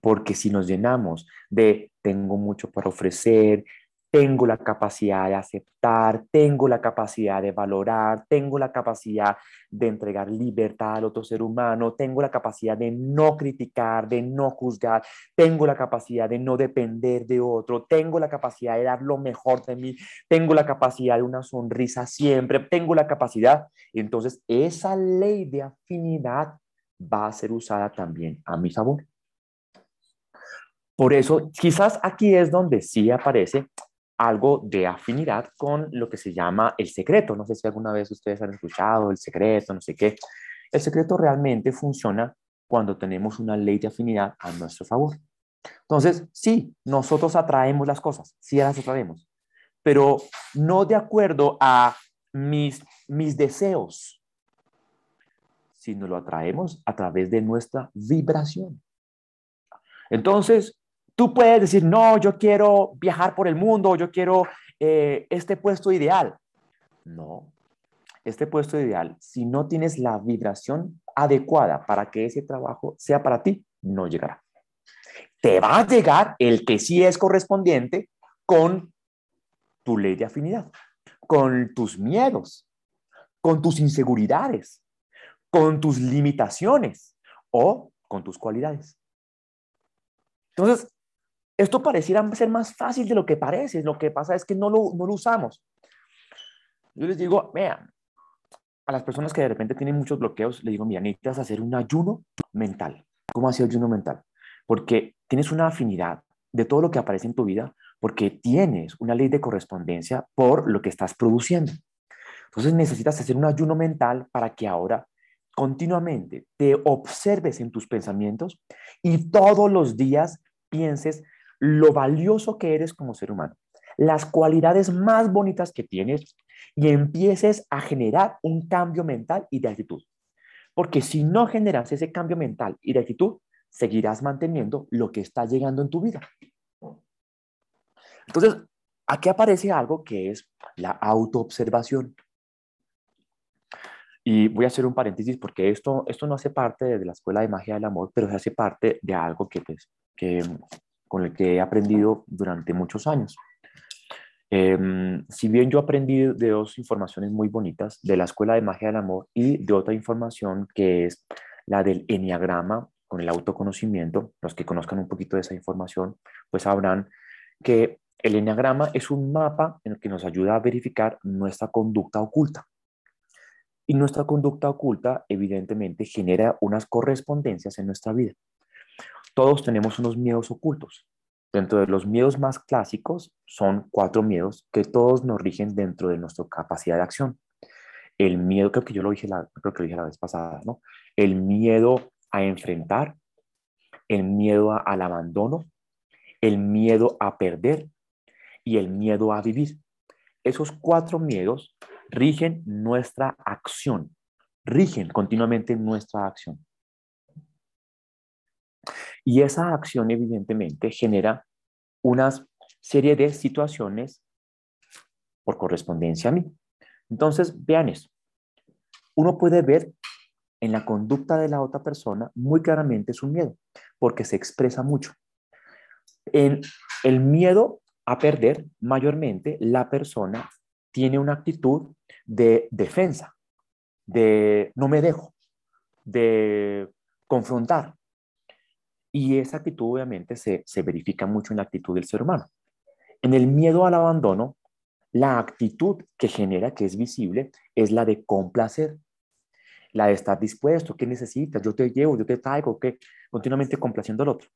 Speaker 2: porque si nos llenamos de tengo mucho para ofrecer, tengo la capacidad de aceptar, tengo la capacidad de valorar, tengo la capacidad de entregar libertad al otro ser humano, tengo la capacidad de no criticar, de no juzgar, tengo la capacidad de no depender de otro, tengo la capacidad de dar lo mejor de mí, tengo la capacidad de una sonrisa siempre, tengo la capacidad. Entonces, esa ley de afinidad va a ser usada también a mi favor. Por eso, quizás aquí es donde sí aparece algo de afinidad con lo que se llama el secreto. No sé si alguna vez ustedes han escuchado el secreto, no sé qué. El secreto realmente funciona cuando tenemos una ley de afinidad a nuestro favor. Entonces, sí, nosotros atraemos las cosas, sí las atraemos, pero no de acuerdo a mis, mis deseos, sino lo atraemos a través de nuestra vibración. Entonces, Tú puedes decir, no, yo quiero viajar por el mundo, yo quiero eh, este puesto ideal. No, este puesto ideal, si no tienes la vibración adecuada para que ese trabajo sea para ti, no llegará. Te va a llegar el que sí es correspondiente con tu ley de afinidad, con tus miedos, con tus inseguridades, con tus limitaciones o con tus cualidades. Entonces, esto pareciera ser más fácil de lo que parece, lo que pasa es que no lo, no lo usamos. Yo les digo, vean, a las personas que de repente tienen muchos bloqueos, les digo, mira, necesitas hacer un ayuno mental. ¿Cómo hacer ayuno mental? Porque tienes una afinidad de todo lo que aparece en tu vida, porque tienes una ley de correspondencia por lo que estás produciendo. Entonces necesitas hacer un ayuno mental para que ahora continuamente te observes en tus pensamientos y todos los días pienses lo valioso que eres como ser humano, las cualidades más bonitas que tienes y empieces a generar un cambio mental y de actitud. Porque si no generas ese cambio mental y de actitud, seguirás manteniendo lo que está llegando en tu vida. Entonces, aquí aparece algo que es la autoobservación. Y voy a hacer un paréntesis porque esto, esto no hace parte de la Escuela de Magia del Amor, pero se hace parte de algo que, pues, que, con el que he aprendido durante muchos años. Em, si bien yo aprendí de dos informaciones muy bonitas, de la Escuela de Magia del Amor y de otra información que es la del Enneagrama con el autoconocimiento, los que conozcan un poquito de esa información, pues sabrán que el Enneagrama es un mapa en el que nos ayuda a verificar nuestra conducta oculta. Y nuestra conducta oculta evidentemente genera unas correspondencias en nuestra vida todos tenemos unos miedos ocultos. Dentro de los miedos más clásicos son cuatro miedos que todos nos rigen dentro de nuestra capacidad de acción. El miedo, creo que yo lo dije la, que dije la vez pasada, ¿no? El miedo a enfrentar, el miedo al abandono, el miedo a perder y el miedo a vivir. Esos cuatro miedos rigen nuestra acción, rigen continuamente nuestra acción. Y esa acción evidentemente genera una serie de situaciones por correspondencia a mí. Entonces, vean eso. Uno puede ver en la conducta de la otra persona muy claramente su miedo, porque se expresa mucho. En el miedo a perder, mayormente la persona tiene una actitud de defensa, de no me dejo, de confrontar, y esa actitud obviamente se, se verifica mucho en la actitud del ser humano. En el miedo al abandono, la actitud que genera, que es visible, es la de complacer, la de estar dispuesto, qué necesitas, yo te llevo, yo te traigo, que continuamente complaciendo al otro.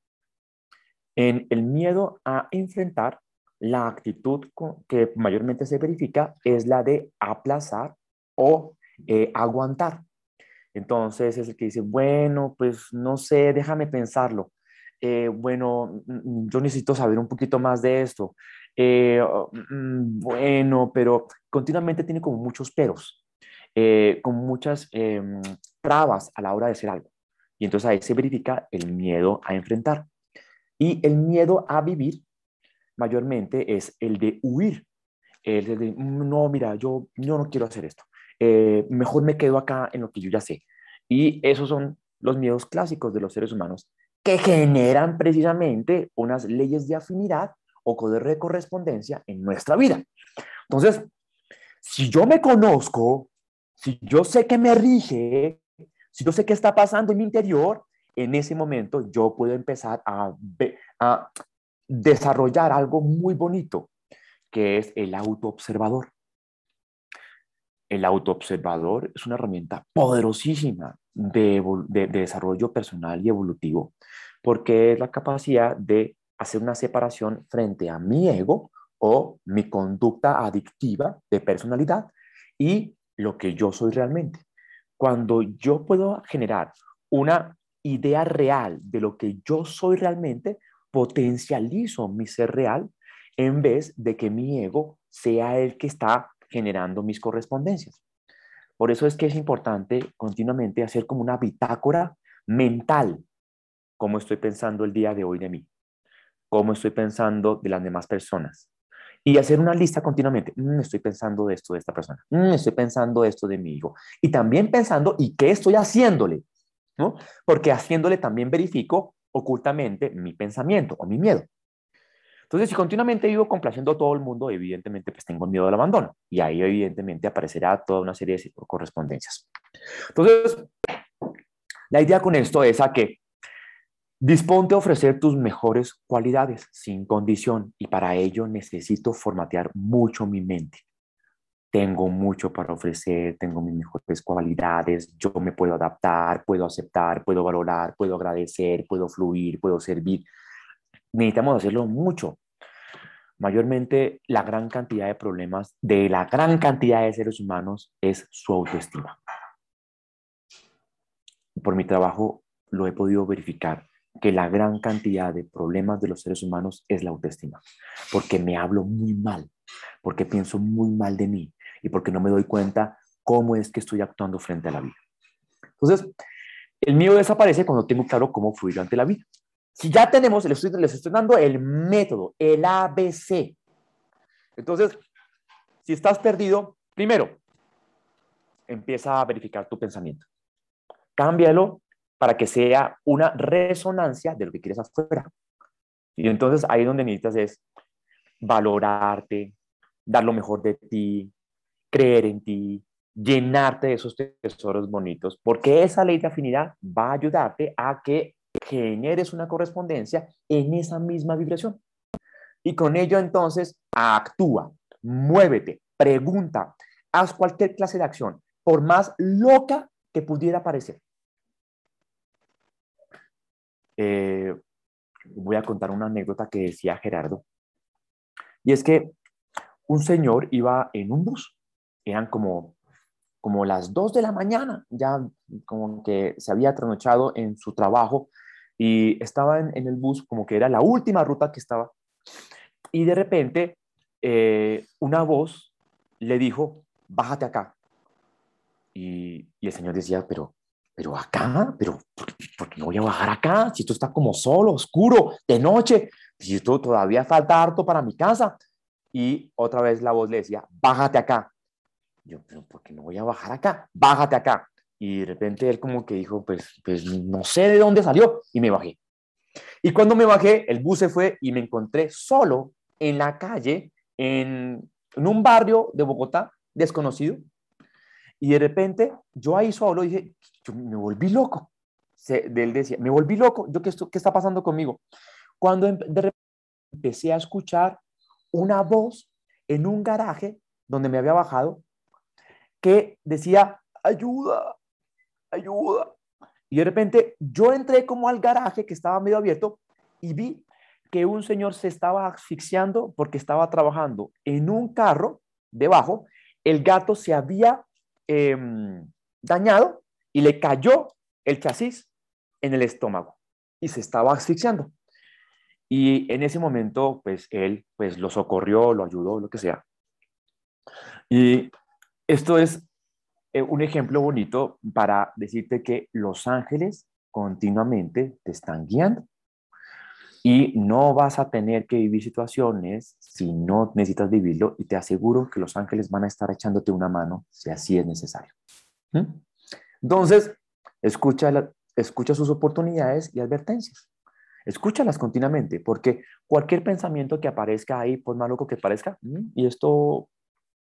Speaker 2: En el miedo a enfrentar, la actitud que mayormente se verifica es la de aplazar o eh, aguantar. Entonces es el que dice, bueno, pues no sé, déjame pensarlo. Eh, bueno, mm, mm, yo necesito saber un poquito más de esto. Eh, mm, bueno, pero continuamente tiene como muchos peros, como eh, con muchas em, trabas a la hora de hacer algo. Y entonces ahí se verifica el miedo a enfrentar. Y el miedo a vivir mayormente es el de huir. El de, no, mira, yo, yo no quiero hacer esto. Eh, mejor me quedo acá en lo que yo ya sé. Y esos son los miedos clásicos de los seres humanos que generan precisamente unas leyes de afinidad o de correspondencia en nuestra vida. Entonces, si yo me conozco, si yo sé que me rige, si yo sé qué está pasando en mi interior, en ese momento yo puedo empezar a, a desarrollar algo muy bonito, que es el autoobservador el autoobservador es una herramienta poderosísima de, desarrollo personal y evolutivo, porque es la capacidad de hacer una separación frente a mi ego o mi conducta adictiva de personalidad y lo que yo soy realmente. Cuando yo puedo generar una idea real de lo que yo soy realmente, potencializo mi ser real en vez de que mi ego sea el que está generando mis correspondencias. Por eso es que es importante continuamente hacer como una bitácora mental, cómo estoy pensando el día de hoy de mí, cómo estoy pensando de las demás personas. Y hacer una lista continuamente. Mm, estoy pensando de esto de esta persona. Mm, estoy pensando esto de mi hijo. Y también pensando, ¿y qué estoy haciéndole? ¿No? Porque haciéndole también verifico ocultamente mi pensamiento o mi miedo. Entonces, si continuamente vivo complaciendo a todo el mundo, evidentemente, pues tengo miedo del abandono. Y ahí, evidentemente, aparecerá toda una serie de correspondencias. Entonces, la idea con esto es a que disponte a ofrecer tus mejores cualidades sin condición. Y para ello necesito formatear mucho mi mente tengo mucho para ofrecer, tengo mis mejores cualidades, yo me puedo adaptar, puedo aceptar, puedo valorar, puedo agradecer, puedo fluir, puedo servir. Necesitamos hacerlo mucho mayormente la gran cantidad de problemas de la gran cantidad de seres humanos es su autoestima. Por mi trabajo lo he podido verificar que la gran cantidad de problemas de los seres humanos es la autoestima, porque me hablo muy mal, porque pienso muy mal de mí y porque no me doy cuenta cómo es que estoy actuando frente a la vida. Entonces, el mío desaparece cuando tengo claro cómo fluir ante la vida. Si ya tenemos, les estoy, les dando el método, el ABC. Entonces, si estás perdido, primero, empieza a verificar tu pensamiento. Cámbialo para que sea una resonancia de lo que quieres afuera. Y entonces ahí donde necesitas es valorarte, dar lo mejor de ti, creer en ti, llenarte de esos tesoros bonitos, porque esa ley de afinidad va a ayudarte a que generes una correspondencia en esa misma vibración. Y con ello entonces actúa, muévete, pregunta, haz cualquier clase de acción, por más loca que pudiera parecer. Eh, voy a contar una anécdota que decía Gerardo. Y es que un señor iba en un bus, eran como, como las dos de la mañana, ya como que se había trasnochado en su trabajo y estaba en, el bus, como que era la última ruta que estaba, y de repente eh, una voz le dijo, bájate acá. Y, y, el señor decía, pero, pero acá, pero, ¿por, ¿por, qué no voy a bajar acá? Si esto está como solo, oscuro, de noche, si esto todavía falta harto para mi casa. Y otra vez la voz le decía, bájate acá. Yo, pero ¿por qué no voy a bajar acá? Bájate acá. Y de repente él como que dijo, pues, pues no sé de dónde salió y me bajé. Y cuando me bajé, el bus se fue y me encontré solo en la calle, en, en un barrio de Bogotá desconocido. Y de repente yo ahí solo dije, yo me volví loco. él decía, me volví loco, yo, ¿qué, esto, ¿qué está pasando conmigo? Cuando em, de repente empecé a escuchar una voz en un garaje donde me había bajado que decía, ayuda, ayuda. Y de repente yo entré como al garaje que estaba medio abierto y vi que un señor se estaba asfixiando porque estaba trabajando en un carro debajo. El gato se había em, dañado y le cayó el chasis en el estómago y se estaba asfixiando. Y en ese momento, pues él pues lo socorrió, lo ayudó, lo que sea. Y esto es eh, un ejemplo bonito para decirte que los ángeles continuamente te están guiando. Y no vas a tener que vivir situaciones si no necesitas vivirlo y te aseguro que los ángeles van a estar echándote una mano si así es necesario. ¿Mm? Entonces, escucha, escucha sus oportunidades y advertencias. Escúchalas continuamente, porque cualquier pensamiento que aparezca ahí, por malo que parezca, mm, ¿y esto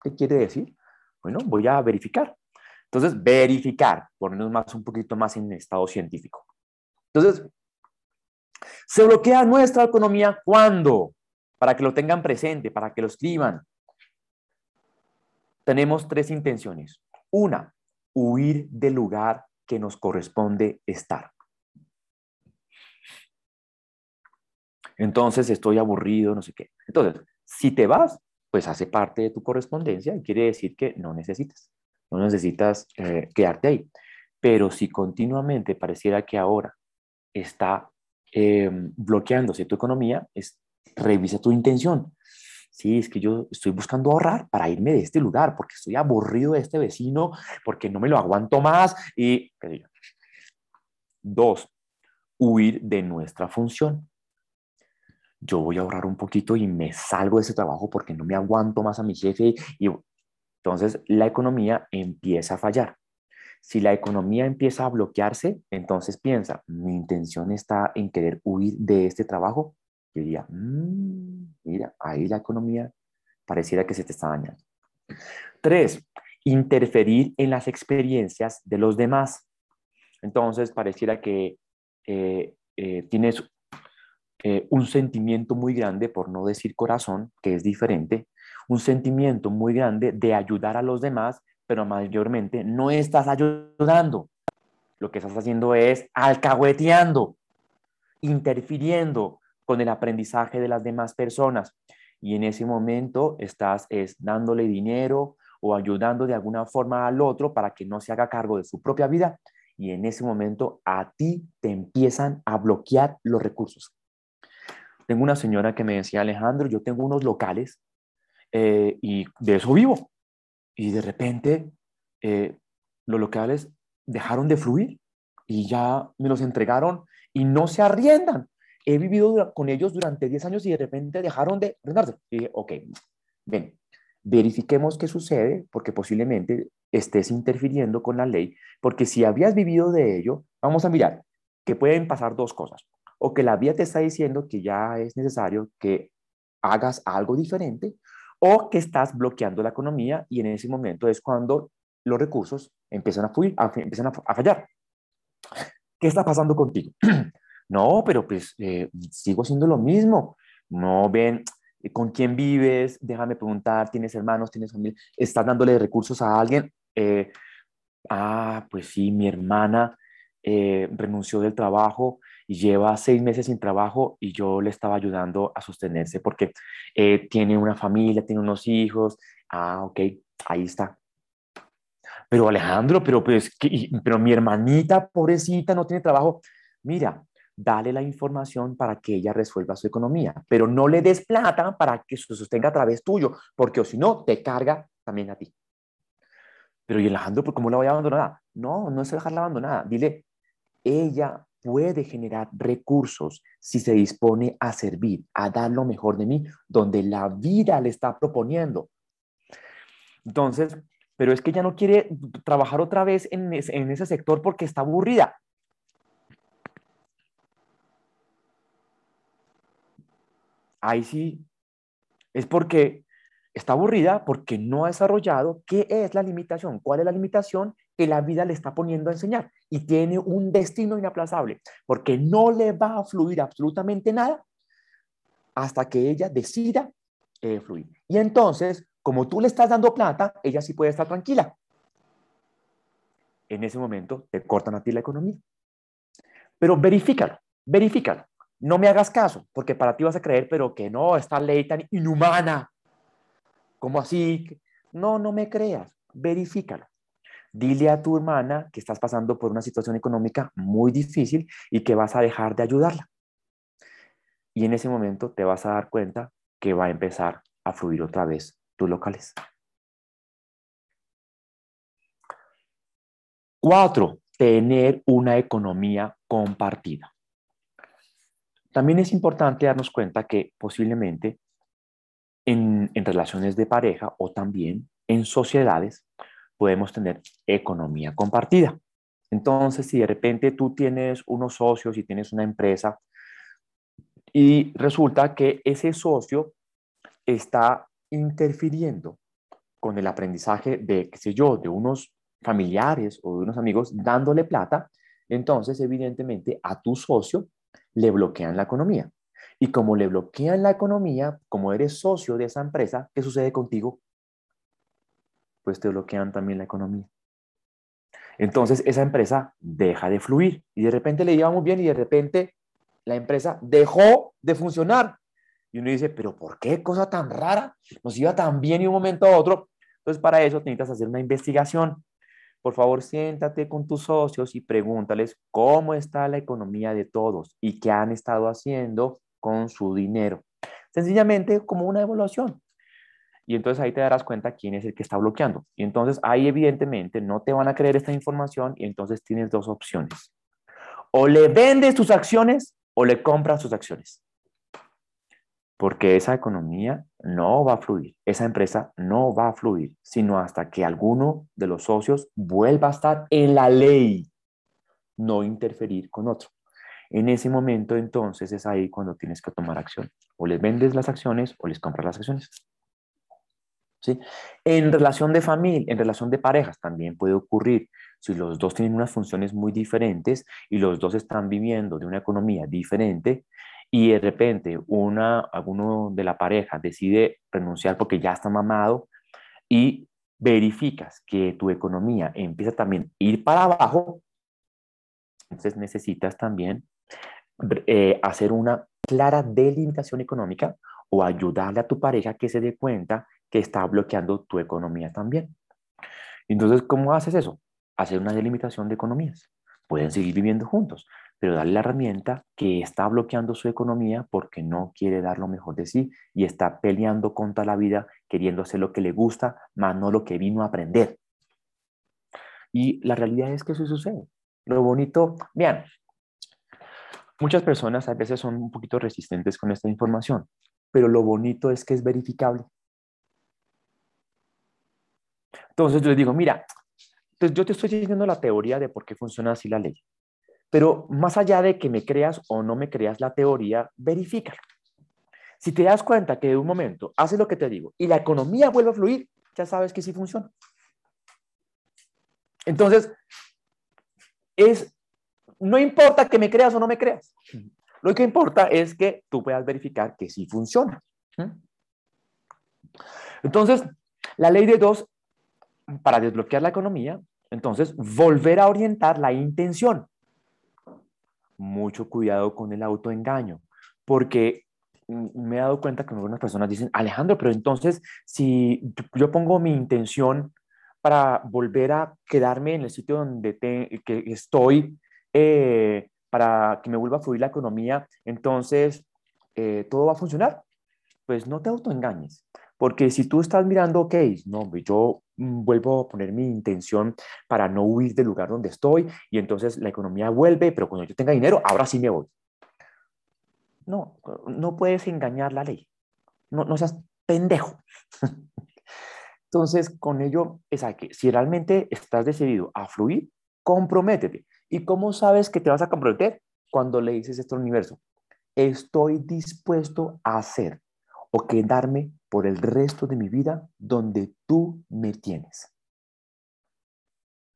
Speaker 2: qué quiere decir? Bueno, voy a verificar. Entonces, verificar, ponernos más un poquito más en estado científico. Entonces, se bloquea nuestra economía cuando, para que lo tengan presente, para que lo escriban, tenemos tres intenciones. Una, huir del lugar que nos corresponde estar. Entonces, estoy aburrido, no sé qué. Entonces, si te vas, pues hace parte de tu correspondencia y quiere decir que no necesitas no necesitas eh, quedarte ahí. Pero si continuamente pareciera que ahora está bloqueando em, bloqueándose tu economía, es, revisa tu intención. Sí, es que yo estoy buscando ahorrar para irme de este lugar, porque estoy aburrido de este vecino, porque no me lo aguanto más. Y, dos, huir de nuestra función. Yo voy a ahorrar un poquito y me salgo de ese trabajo porque no me aguanto más a mi jefe y entonces, la economía empieza a fallar. Si la economía empieza a bloquearse, entonces piensa, mi intención está en querer huir de este trabajo. Yo diría,
Speaker 3: mm,
Speaker 2: mira, ahí la economía pareciera que se te está dañando. Tres, interferir en las experiencias de los demás. Entonces, pareciera que eh, eh, tienes eh, un sentimiento muy grande, por no decir corazón, que es diferente un sentimiento muy grande de ayudar a los demás, pero mayormente no estás ayudando. Lo que estás haciendo es alcahueteando, interfiriendo con el aprendizaje de las demás personas. Y en ese momento estás dándole dinero o ayudando de alguna forma al otro para que no se haga cargo de su propia vida. Y en ese momento a ti te empiezan a bloquear los recursos. Tengo una señora que me decía, Alejandro, yo tengo unos locales eh, y de eso vivo. Y de repente eh, los locales dejaron de fluir y ya me los entregaron y no se arriendan. He vivido con ellos durante 10 años y de repente dejaron de arrendarse. Y dije, ok, ven, verifiquemos qué sucede porque posiblemente estés interfiriendo con la ley, porque si habías vivido de ello, vamos a mirar que pueden pasar dos cosas. O que la vía te está diciendo que ya es necesario que hagas algo diferente, o que estás bloqueando la economía y en ese momento es cuando los recursos empiezan a, fluir, empiezan a, fallar. ¿Qué está pasando contigo? [CLEARS THROAT] no, pero pues eh, sigo haciendo lo mismo. No ven eh, con quién vives, déjame preguntar, tienes hermanos, tienes familia, estás dándole recursos a alguien. Eh, ah, pues sí, mi hermana renunció del trabajo, y lleva seis meses sin trabajo y yo le estaba ayudando a sostenerse porque eh, tiene una familia, tiene unos hijos. Ah, ok, ahí está. Pero Alejandro, pero, pues, pero mi hermanita pobrecita no tiene trabajo. Mira, dale la información para que ella resuelva su economía, pero no le des plata para que se sostenga a través tuyo, porque o si no, te carga también a ti. Pero y Alejandro, ¿por ¿cómo la voy a abandonar? No, no es dejarla abandonada. Dile, ella puede generar recursos si se dispone a servir, a dar lo mejor de mí, donde la vida le está proponiendo. Entonces, pero es que ya no quiere trabajar otra vez en, ese, sector porque está aburrida. Ahí sí, es porque está aburrida porque no ha desarrollado qué es la limitación, cuál es la limitación que la vida le está poniendo a enseñar y tiene un destino inaplazable, porque no le va a fluir absolutamente nada hasta que ella decida eh, fluir. Y entonces, como tú le estás dando plata, ella sí puede estar tranquila. En ese momento te cortan a ti la economía. Pero verifícalo, verifícalo. No me hagas caso, porque para ti vas a creer, pero que no, esta ley tan inhumana. ¿Cómo así? No, no me creas, verifícalo. Dile a tu hermana que estás pasando por una situación económica muy difícil y que vas a dejar de ayudarla. Y en ese momento te vas a dar cuenta que va a empezar a fluir otra vez tus locales. Cuatro, tener una economía compartida. También es importante darnos cuenta que posiblemente en, en, relaciones de pareja o también en sociedades, podemos tener economía compartida. Entonces, si de repente tú tienes unos socios y tienes una empresa y resulta que ese socio está interfiriendo con el aprendizaje de, qué sé yo, de unos familiares o de unos amigos dándole plata, entonces evidentemente a tu socio le bloquean la economía. Y como le bloquean la economía, como eres socio de esa empresa, ¿qué sucede contigo? pues te bloquean también la economía. Entonces esa empresa deja de fluir y de repente le íbamos bien y de repente la empresa dejó de funcionar. Y uno dice, pero ¿por qué cosa tan rara? Nos iba tan bien y un momento a otro. Entonces para eso necesitas hacer una investigación. Por favor, siéntate con tus socios y pregúntales cómo está la economía de todos y qué han estado haciendo con su dinero. Sencillamente como una evaluación y entonces ahí te darás cuenta quién es el que está bloqueando. Y entonces ahí evidentemente no te van a creer esta información y entonces tienes dos opciones. O le vendes tus acciones o le compras tus acciones. Porque esa economía no va a fluir, esa empresa no va a fluir, sino hasta que alguno de los socios vuelva a estar en la ley, no interferir con otro. En ese momento entonces es ahí cuando tienes que tomar acción. O les vendes las acciones o les compras las acciones. En relación de familia, en relación de parejas también puede ocurrir. Si los dos tienen unas funciones muy diferentes y los dos están viviendo de una economía diferente y de repente una, alguno de la pareja decide renunciar porque ya está mamado y verificas que tu economía empieza también a ir para abajo, entonces necesitas también eh, hacer una clara delimitación económica o ayudarle a tu pareja que se dé cuenta que está bloqueando tu economía también. Entonces, ¿cómo haces eso? Hacer una delimitación de economías. Pueden seguir viviendo juntos, pero darle la herramienta que está bloqueando su economía porque no quiere dar lo mejor de sí y está peleando contra la vida, queriendo hacer lo que le gusta, más no lo que vino a aprender. Y la realidad es que eso sucede. Lo bonito, bien, muchas personas a veces son un poquito resistentes con esta información, pero lo bonito es que es verificable. Entonces yo les digo, mira, pues yo te estoy diciendo la teoría de por qué funciona así la ley, pero más allá de que me creas o no me creas la teoría, verifícalo. Si te das cuenta que de un momento haces lo que te digo y la economía vuelve a fluir, ya sabes que sí funciona. Entonces, es, no importa que me creas o no me creas, lo que importa es que tú puedas verificar que sí funciona. ¿Mm? Entonces, la ley de dos, para desbloquear la economía, entonces, volver a orientar la intención. Mucho cuidado con el autoengaño, porque mm, me he dado cuenta que algunas personas dicen, Alejandro, pero entonces si yo pongo mi intención para volver a quedarme en el sitio donde te, que estoy, eh, para que me vuelva a fluir la economía, entonces eh, todo va a funcionar. Pues no te autoengañes, porque si tú estás mirando, ok, no, yo mm, vuelvo a poner mi intención para no huir del lugar donde estoy y entonces la economía vuelve, pero cuando yo tenga dinero, ahora sí me voy. No, no puedes engañar la ley. No, no seas pendejo. [LAUGHS] Entonces, con ello, es que si realmente estás decidido a fluir, comprométete. ¿Y cómo sabes que te vas a comprometer? Cuando le dices esto al universo, estoy dispuesto a hacer o quedarme por el resto de mi vida donde tú me tienes.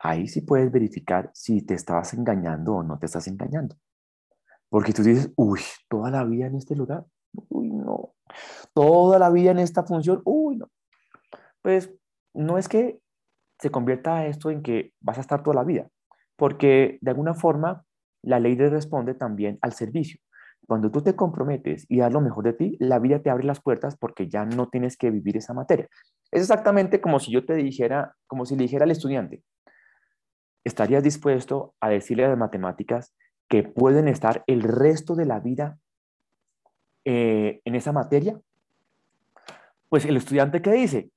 Speaker 2: Ahí sí puedes verificar si te estabas engañando o no te estás engañando. Porque tú dices, uy, toda la vida en este lugar, uy, no. Toda la vida en esta función, uy, no. Pues no es que se convierta esto en que vas a estar toda la vida, porque de alguna forma la ley le responde también al servicio. Cuando tú te comprometes y das lo mejor de ti, la vida te abre las puertas porque ya no tienes que vivir esa materia. Es exactamente como si yo te dijera, como si le dijera al estudiante, ¿estarías dispuesto a decirle a las matemáticas que pueden estar el resto de la vida eh, en esa materia? Pues el estudiante que dice,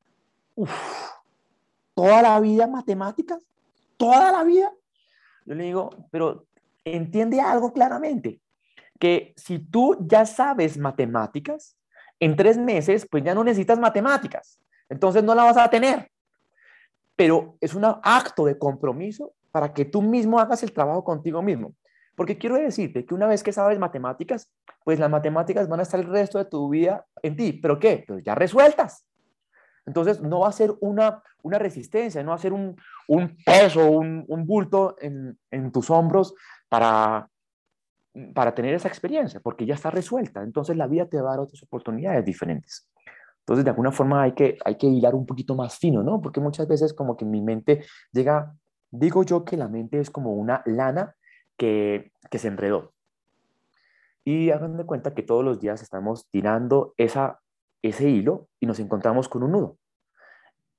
Speaker 2: toda la vida matemáticas, toda la vida, yo le digo, pero entiende algo claramente, que si tú ya sabes matemáticas, en tres meses, pues ya no necesitas matemáticas, entonces no la vas a tener. Pero es un acto de compromiso para que tú mismo hagas el trabajo contigo mismo. Porque quiero decirte que una vez que sabes matemáticas, pues las matemáticas van a estar el resto de tu vida en ti. ¿Pero qué? Pues ya resueltas. Entonces, no va a ser una, una resistencia, no va a ser un, peso, un, un bulto en, tus hombros para, para tener esa experiencia, porque ya está resuelta. Entonces, la vida te va a dar otras oportunidades diferentes. Entonces, de alguna forma hay que, hay que hilar un poquito más fino, ¿no? Porque muchas veces como que mi mente llega, digo yo que la mente es como una lana que, que se enredó. Y hagan de cuenta que todos los días estamos tirando esa ese hilo y nos encontramos con un nudo.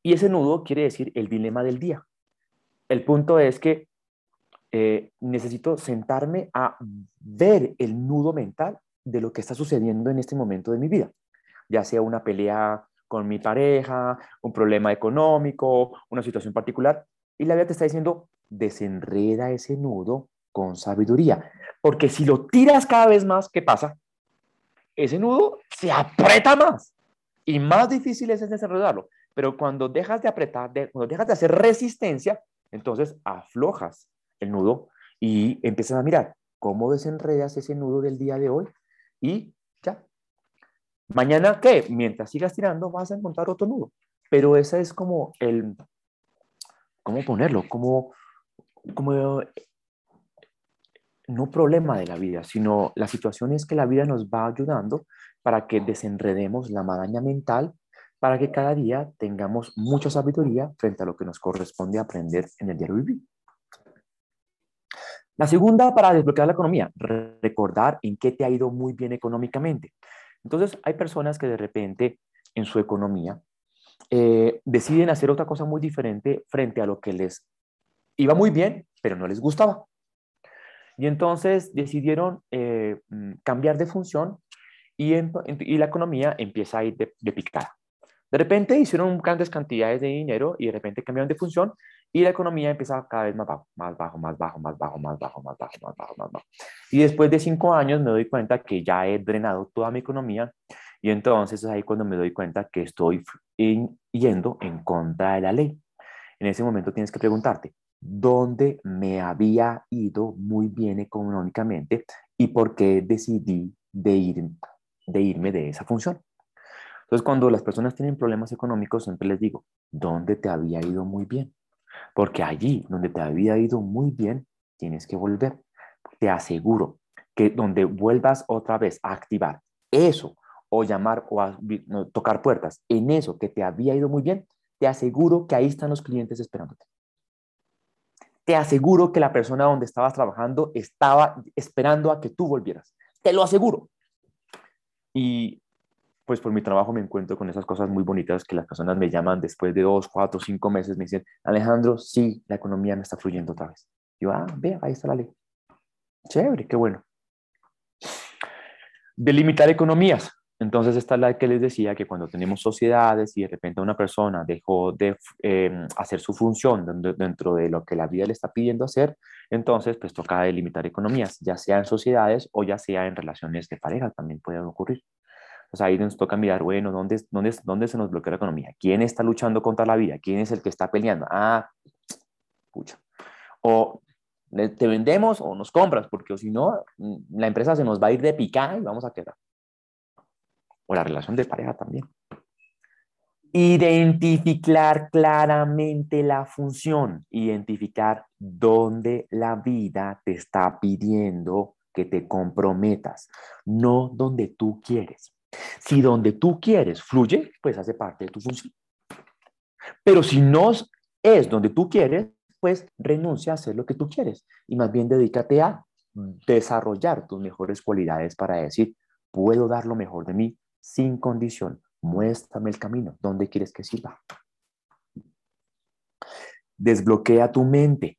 Speaker 2: Y ese nudo quiere decir el dilema del día. El punto es que eh, necesito sentarme a ver el nudo mental de lo que está sucediendo en este momento de mi vida, ya sea una pelea con mi pareja, un problema económico, una situación particular, y la vida te está diciendo, desenreda ese nudo con sabiduría, porque si lo tiras cada vez más, ¿qué pasa? Ese nudo se aprieta más y más difícil es desenredarlo... Pero cuando dejas de apretar, cuando dejas de hacer resistencia, entonces aflojas el nudo y empiezas a mirar cómo desenredas ese nudo del día de hoy y ya. Mañana, ¿qué? Mientras sigas tirando, vas a encontrar otro nudo. Pero ese es como el, ¿cómo ponerlo? Como, como no problema de la vida, sino la situación es que la vida nos va ayudando para que desenredemos la maraña mental, para que cada día tengamos mucha sabiduría frente a lo que nos corresponde aprender en el día a día. La segunda para desbloquear la economía, recordar en qué te ha ido muy bien económicamente. Entonces, hay personas que de repente en su economía eh, deciden hacer otra cosa muy diferente frente a lo que les iba muy bien, pero no les gustaba. Y entonces decidieron eh, mm, cambiar de función y, la economía empieza a ir de, picada. De repente hicieron grandes cantidades de dinero y de repente cambiaron de función y la economía empieza cada vez más bajo, más bajo, más bajo, más bajo, más bajo, más bajo, más bajo, más bajo. Y después de cinco años me doy cuenta que ya he drenado toda mi economía y entonces es ahí cuando me doy cuenta que estoy yendo en contra de la ley. En ese momento tienes que preguntarte, ¿dónde me había ido muy bien económicamente y por qué decidí de ir de irme de esa función. Entonces, cuando las personas tienen problemas económicos, siempre les digo, ¿dónde te había ido muy bien? Porque allí donde te había ido muy bien, tienes que volver. Te aseguro que donde vuelvas otra vez a activar eso o llamar o tocar puertas en eso que te había ido muy bien, te aseguro que ahí están los clientes esperándote. Te aseguro que la persona donde estabas trabajando estaba esperando a que tú volvieras. Te lo aseguro. Y pues por mi trabajo me encuentro con esas cosas muy bonitas que las personas me llaman después de dos, cuatro, cinco meses, me dicen, Alejandro, sí, la economía me está fluyendo otra vez. yo, ah, vea, ahí está la ley. Chévere, qué bueno. Delimitar economías. Entonces, esta es la que les decía que cuando tenemos sociedades y de repente una persona dejó de em, hacer su función dentro de lo que la vida le está pidiendo hacer, entonces pues toca delimitar economías, ya sea en sociedades o ya sea en relaciones de pareja, también puede ocurrir. sea, ahí nos toca mirar, bueno, ¿dónde, dónde, dónde se nos bloquea la economía? ¿Quién está luchando contra la vida? ¿Quién es el que está peleando? Ah, escucha, O te vendemos o nos compras, porque si no, mm, la empresa se nos va a ir de picada y vamos a quedar la relación de pareja también. Identificar claramente la función, identificar dónde la vida te está pidiendo que te comprometas, no donde tú quieres. Si donde tú quieres fluye, pues hace parte de tu función. Pero si no es donde tú quieres, pues renuncia a hacer lo que tú quieres y más bien dedícate a desarrollar tus mejores cualidades para decir, puedo dar lo mejor de mí, sin condición. Muéstrame el camino. ¿Dónde quieres que sirva? Desbloquea tu mente.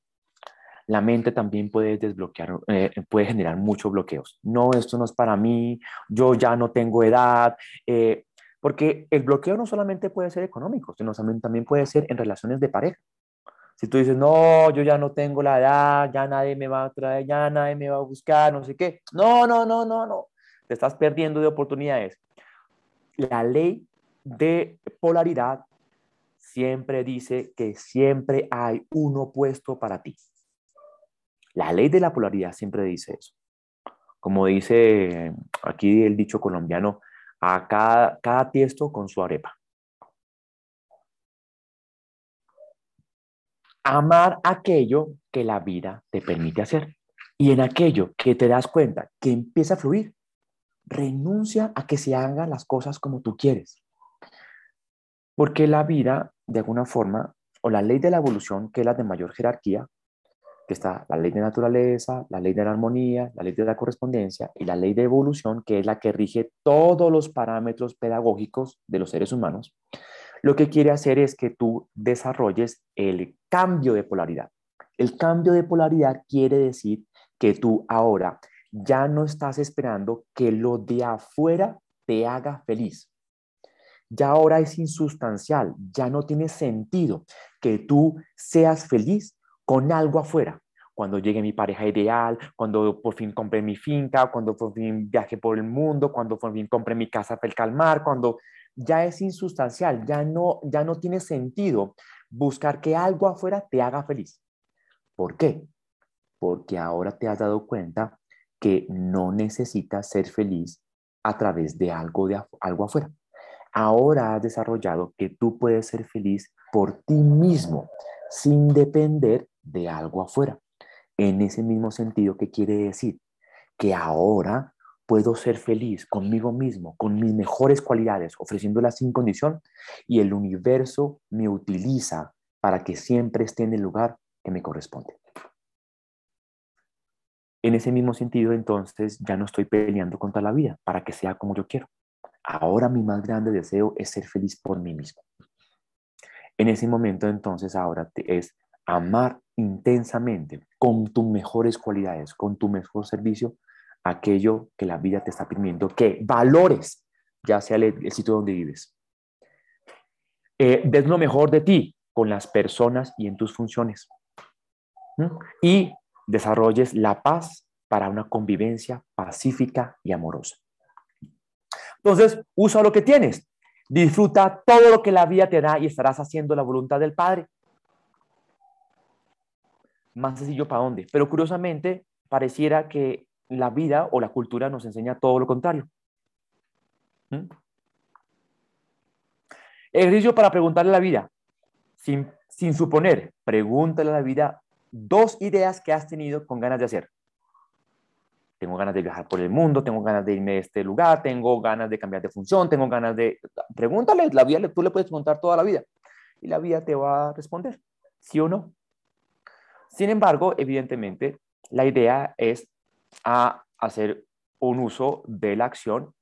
Speaker 2: La mente también puede desbloquear, eh, puede generar muchos bloqueos. No, esto no es para mí, yo ya no tengo edad, eh, porque el bloqueo no solamente puede ser económico, sino también puede ser en relaciones de pareja. Si tú dices, no, yo ya no tengo la edad, ya nadie me va a traer, ya nadie me va a buscar, no sé qué. No, no, no, no, no. Te estás perdiendo de oportunidades la ley de polaridad siempre dice que siempre hay un opuesto para ti. La ley de la polaridad siempre dice eso. Como dice eh, aquí el dicho colombiano, a cada, cada tiesto con su arepa. Amar aquello que la vida te permite hacer. Y en aquello que te das cuenta que empieza a fluir, renuncia a que se hagan las cosas como tú quieres. Porque la vida, de alguna forma, o la ley de la evolución, que es la de mayor jerarquía, que está la ley de naturaleza, la ley de la armonía, la ley de la correspondencia y la ley de evolución, que es la que rige todos los parámetros pedagógicos de los seres humanos, lo que quiere hacer es que tú desarrolles el cambio de polaridad. El cambio de polaridad quiere decir que tú ahora ya no estás esperando que lo de afuera te haga feliz. Ya ahora es insustancial, ya no tiene sentido que tú seas feliz con algo afuera. Cuando llegue mi pareja ideal, cuando por fin compré mi finca, cuando por fin viaje por el mundo, cuando por fin compré mi casa para el calmar, cuando ya es insustancial, ya no, ya no tiene sentido buscar que algo afuera te haga feliz. ¿Por qué? Porque ahora te has dado cuenta que no necesitas ser feliz a través de algo, de algo afuera. Ahora has desarrollado que tú puedes ser feliz por ti mismo, sin depender de algo afuera. En ese mismo sentido, ¿qué quiere decir? Que ahora puedo ser feliz conmigo mismo, con mis mejores cualidades, ofreciéndolas sin condición, y el universo me utiliza para que siempre esté en el lugar que me corresponde. En ese mismo sentido, entonces, ya no estoy peleando contra la vida para que sea como yo quiero. Ahora mi más grande deseo es ser feliz por mí mismo. En ese momento, entonces, ahora te es amar intensamente, con tus mejores cualidades, con tu mejor servicio, aquello que la vida te está pidiendo, que valores, ya sea el, sitio donde vives. Eh, des lo mejor de ti con las personas y en tus funciones. Y desarrolles la paz para una convivencia pacífica y amorosa. Entonces, usa lo que tienes, disfruta todo lo que la vida te da y estarás haciendo la voluntad del Padre. Más sencillo para dónde. Pero curiosamente, pareciera que la vida o la cultura nos enseña todo lo contrario. ¿Mm? Ejercicio para preguntarle a la vida, sin, sin suponer, pregúntale a la vida dos ideas que has tenido con ganas de hacer. Tengo ganas de viajar por el mundo, tengo ganas de irme a este lugar, tengo ganas de cambiar de función, tengo ganas de... Pregúntale, la vida, tú le puedes preguntar toda la vida y la vida te va a responder, sí o no. Sin embargo, evidentemente, la idea es a hacer un uso de la acción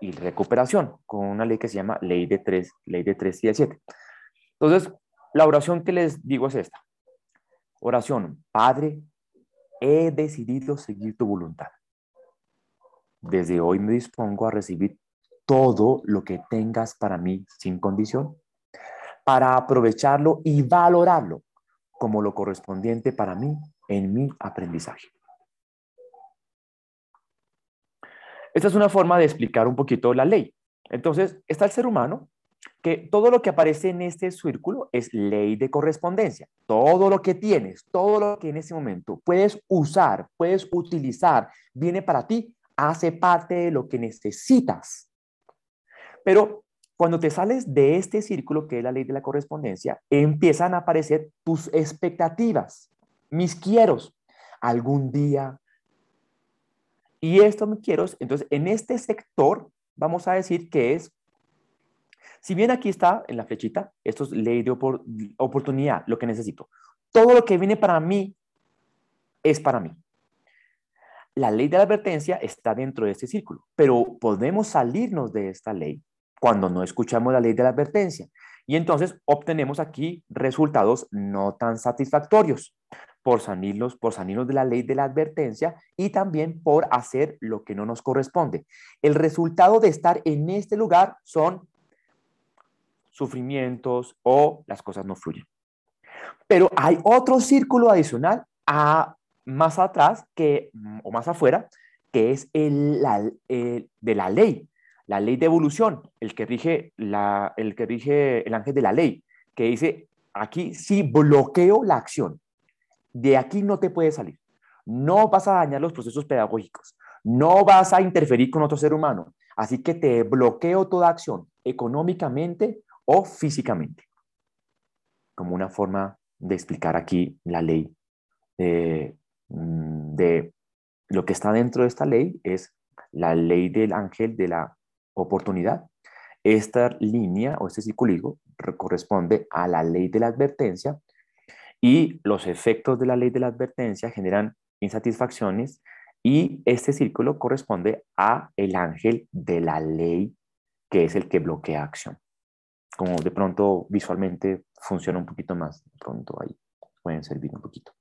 Speaker 2: y recuperación con una ley que se llama ley de 3, ley de 3 y de 7. Entonces, la oración que les digo es esta. Oración, Padre, he decidido seguir tu voluntad. Desde hoy me dispongo a recibir todo lo que tengas para mí sin condición, para aprovecharlo y valorarlo como lo correspondiente para mí en mi aprendizaje. Esta es una forma de explicar un poquito la ley. Entonces, está el ser humano que todo lo que aparece en este círculo es ley de correspondencia. Todo lo que tienes, todo lo que en ese momento puedes usar, puedes utilizar, viene para ti, hace parte de lo que necesitas. Pero cuando te sales de este círculo, que es la ley de la correspondencia, empiezan a aparecer tus expectativas, mis quieros, algún día. Y estos mis quieros, entonces en este sector vamos a decir que es si bien aquí está en la flechita, esto es ley de oportunidad, lo que necesito. Todo lo que viene para mí es para mí. La ley de la advertencia está dentro de este círculo, pero podemos salirnos de esta ley cuando no escuchamos la ley de la advertencia. Y entonces obtenemos aquí resultados no tan satisfactorios por salirnos por de la ley de la advertencia y también por hacer lo que no nos corresponde. El resultado de estar en este lugar son sufrimientos o las cosas no fluyen. Pero hay otro círculo adicional a, más atrás que, mm, o más afuera, que es el, de la ley, la ley de evolución, el que, rige la, el que rige el ángel de la ley, que dice, aquí si bloqueo la acción, de aquí no te puedes salir, no vas a dañar los procesos pedagógicos, no vas a interferir con otro ser humano, así que te bloqueo toda acción económicamente, o físicamente, como una forma de explicar aquí la ley eh, mm, de lo que está dentro de esta ley es la ley del ángel de la oportunidad. Esta línea o este círculo corresponde a la ley de la advertencia y los efectos de la ley de la advertencia generan insatisfacciones y este círculo corresponde a el ángel de la ley que es el que bloquea acción como de pronto visualmente funciona un poquito más, de pronto ahí pueden servir un poquito.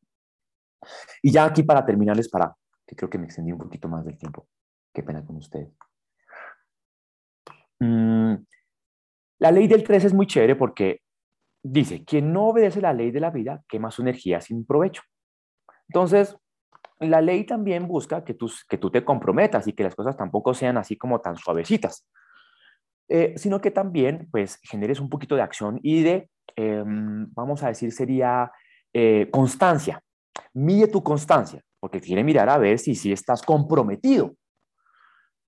Speaker 2: Y ya aquí para terminarles, para que creo que me extendí un poquito más del tiempo, qué pena con ustedes. Mm, la ley del 3 es muy chévere porque dice, quien no obedece la ley de la vida quema su energía sin provecho. Entonces, la ley también busca que que tú te comprometas y que las cosas tampoco sean así como tan suavecitas, eh, sino que también pues generes un poquito de acción y de, em, vamos a decir, sería eh, constancia. Mide tu constancia, porque quiere mirar a ver si, si estás comprometido.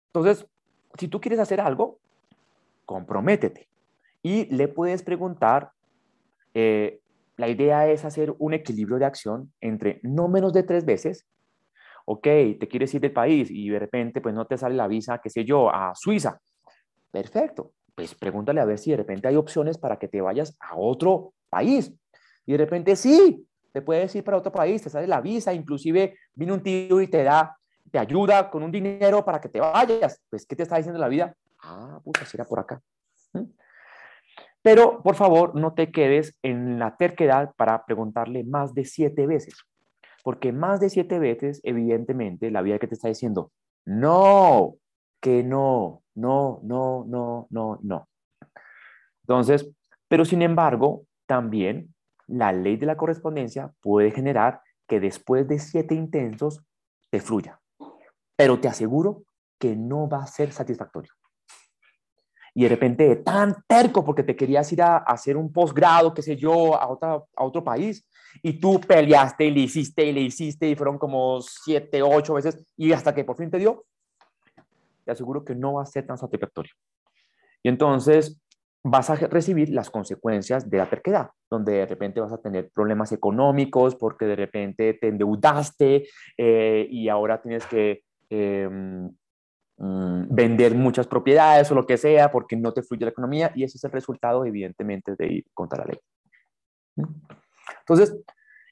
Speaker 2: Entonces, si tú quieres hacer algo, comprométete. Y le puedes preguntar, eh, la idea es hacer un equilibrio de acción entre no menos de tres veces ok, te quieres ir del país y de repente pues no te sale la visa, qué sé yo, a Suiza. Perfecto. Pues pregúntale a ver si de repente hay opciones para que te vayas a otro país. Y de repente sí, te puedes ir para otro país, te sale la visa, inclusive viene un tío y te da, te ayuda con un dinero para que te vayas. Pues, ¿qué te está diciendo la vida? Ah, puta, si era por acá. ¿Mm? Pero, por favor, no te quedes en la terquedad para preguntarle más de siete veces. Porque más de siete veces, evidentemente, la vida que te está diciendo, no, que no, no, no, no, no, no. Entonces, pero sin embargo, también la ley de la correspondencia puede generar que después de siete intensos te fluya. Pero te aseguro que no va a ser satisfactorio. Y de repente tan terco porque te querías ir a, hacer un posgrado, qué sé yo, a, otra, a otro país, y tú peleaste y le hiciste y le hiciste y fueron como siete, ocho veces y hasta que por fin te dio, te aseguro que no va a ser tan satisfactorio. Y entonces vas a recibir las consecuencias de la terquedad, donde de repente vas a tener problemas económicos porque de repente te endeudaste eh, y ahora tienes que em, mm, vender muchas propiedades o lo que sea porque no te fluye la economía y ese es el resultado evidentemente de ir contra la ley. Entonces,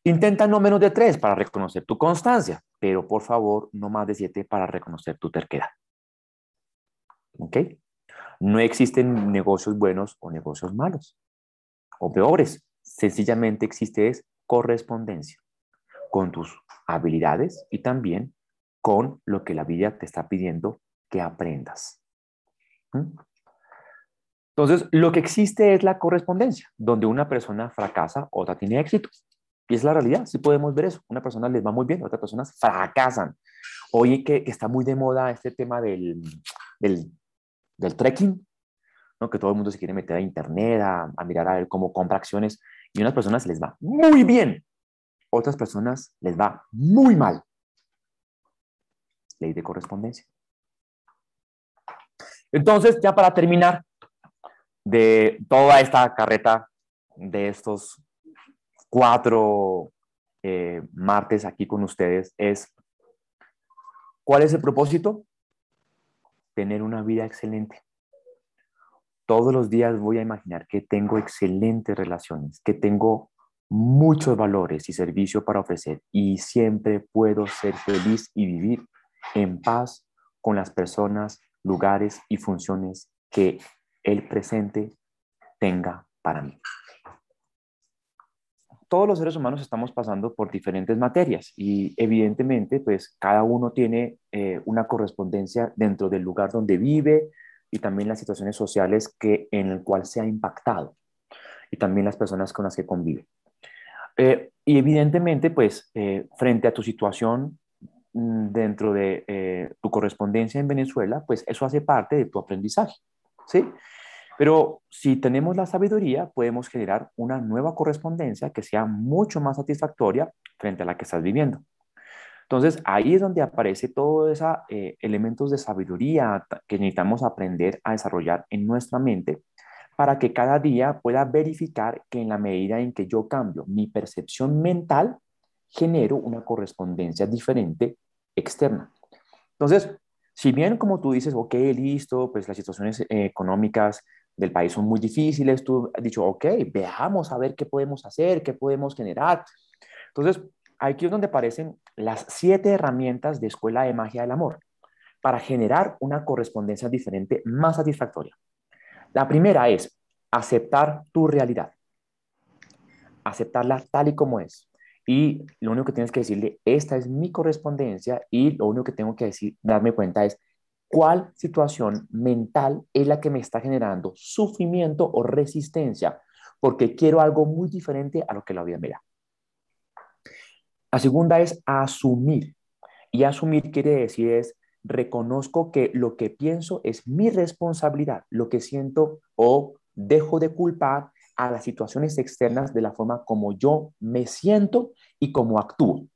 Speaker 2: intenta no menos de tres para reconocer tu constancia, pero por favor no más de siete para reconocer tu terquedad. ¿Ok? No existen negocios buenos o negocios malos o peores. Sencillamente existe es correspondencia con tus habilidades y también con lo que la vida te está pidiendo que aprendas. Entonces, lo que existe es la correspondencia, donde una persona fracasa, otra tiene éxito. Y es la realidad, sí podemos ver eso. Una persona les va muy bien, otras personas fracasan. Oye, que, está muy de moda este tema del del trekking, que todo el mundo se quiere meter a internet, a, mirar a ver cómo compra acciones, y unas personas les va muy bien, otras personas les va muy mal. Ley de correspondencia. Entonces, ya para terminar de toda esta carreta de estos cuatro eh, martes aquí con ustedes, es, ¿cuál es el propósito? tener una vida excelente. Todos los días voy a imaginar que tengo excelentes relaciones, que tengo muchos valores y servicio para ofrecer y siempre puedo ser feliz y vivir en paz con las personas, lugares y funciones que el presente tenga para mí todos los seres humanos estamos pasando por diferentes materias y evidentemente pues cada uno tiene eh, una correspondencia dentro del lugar donde vive y también las situaciones sociales que en el cual se ha impactado y también las personas con las que convive. Eh, y evidentemente pues eh, frente a tu situación mm, dentro de tu correspondencia en Venezuela, pues eso hace parte de tu aprendizaje, ¿sí? Pero si tenemos la sabiduría, podemos generar una nueva correspondencia que sea mucho más satisfactoria frente a la que estás viviendo. Entonces, ahí es donde aparece todos esos eh, elementos de sabiduría que necesitamos aprender a desarrollar en nuestra mente para que cada día pueda verificar que en la medida en que yo cambio mi percepción mental, genero una correspondencia diferente externa. Entonces, si bien como tú dices, ok, listo, pues las situaciones eh, económicas del país son muy difíciles, tú has dicho, ok, veamos a ver qué podemos hacer, qué podemos generar. Entonces, aquí es donde aparecen las siete herramientas de Escuela de Magia del Amor para generar una correspondencia diferente más satisfactoria. La primera es aceptar tu realidad, aceptarla tal y como es. Y lo único que tienes que decirle, esta es mi correspondencia y lo único que tengo que decir, darme cuenta es, cuál situación mental es la que me está generando sufrimiento o resistencia, porque quiero algo muy diferente a lo que la vida me da. La segunda es asumir. Y asumir quiere decir es reconozco que lo que pienso es mi responsabilidad, lo que siento o dejo de culpar a las situaciones externas de la forma como yo me siento y como actúo.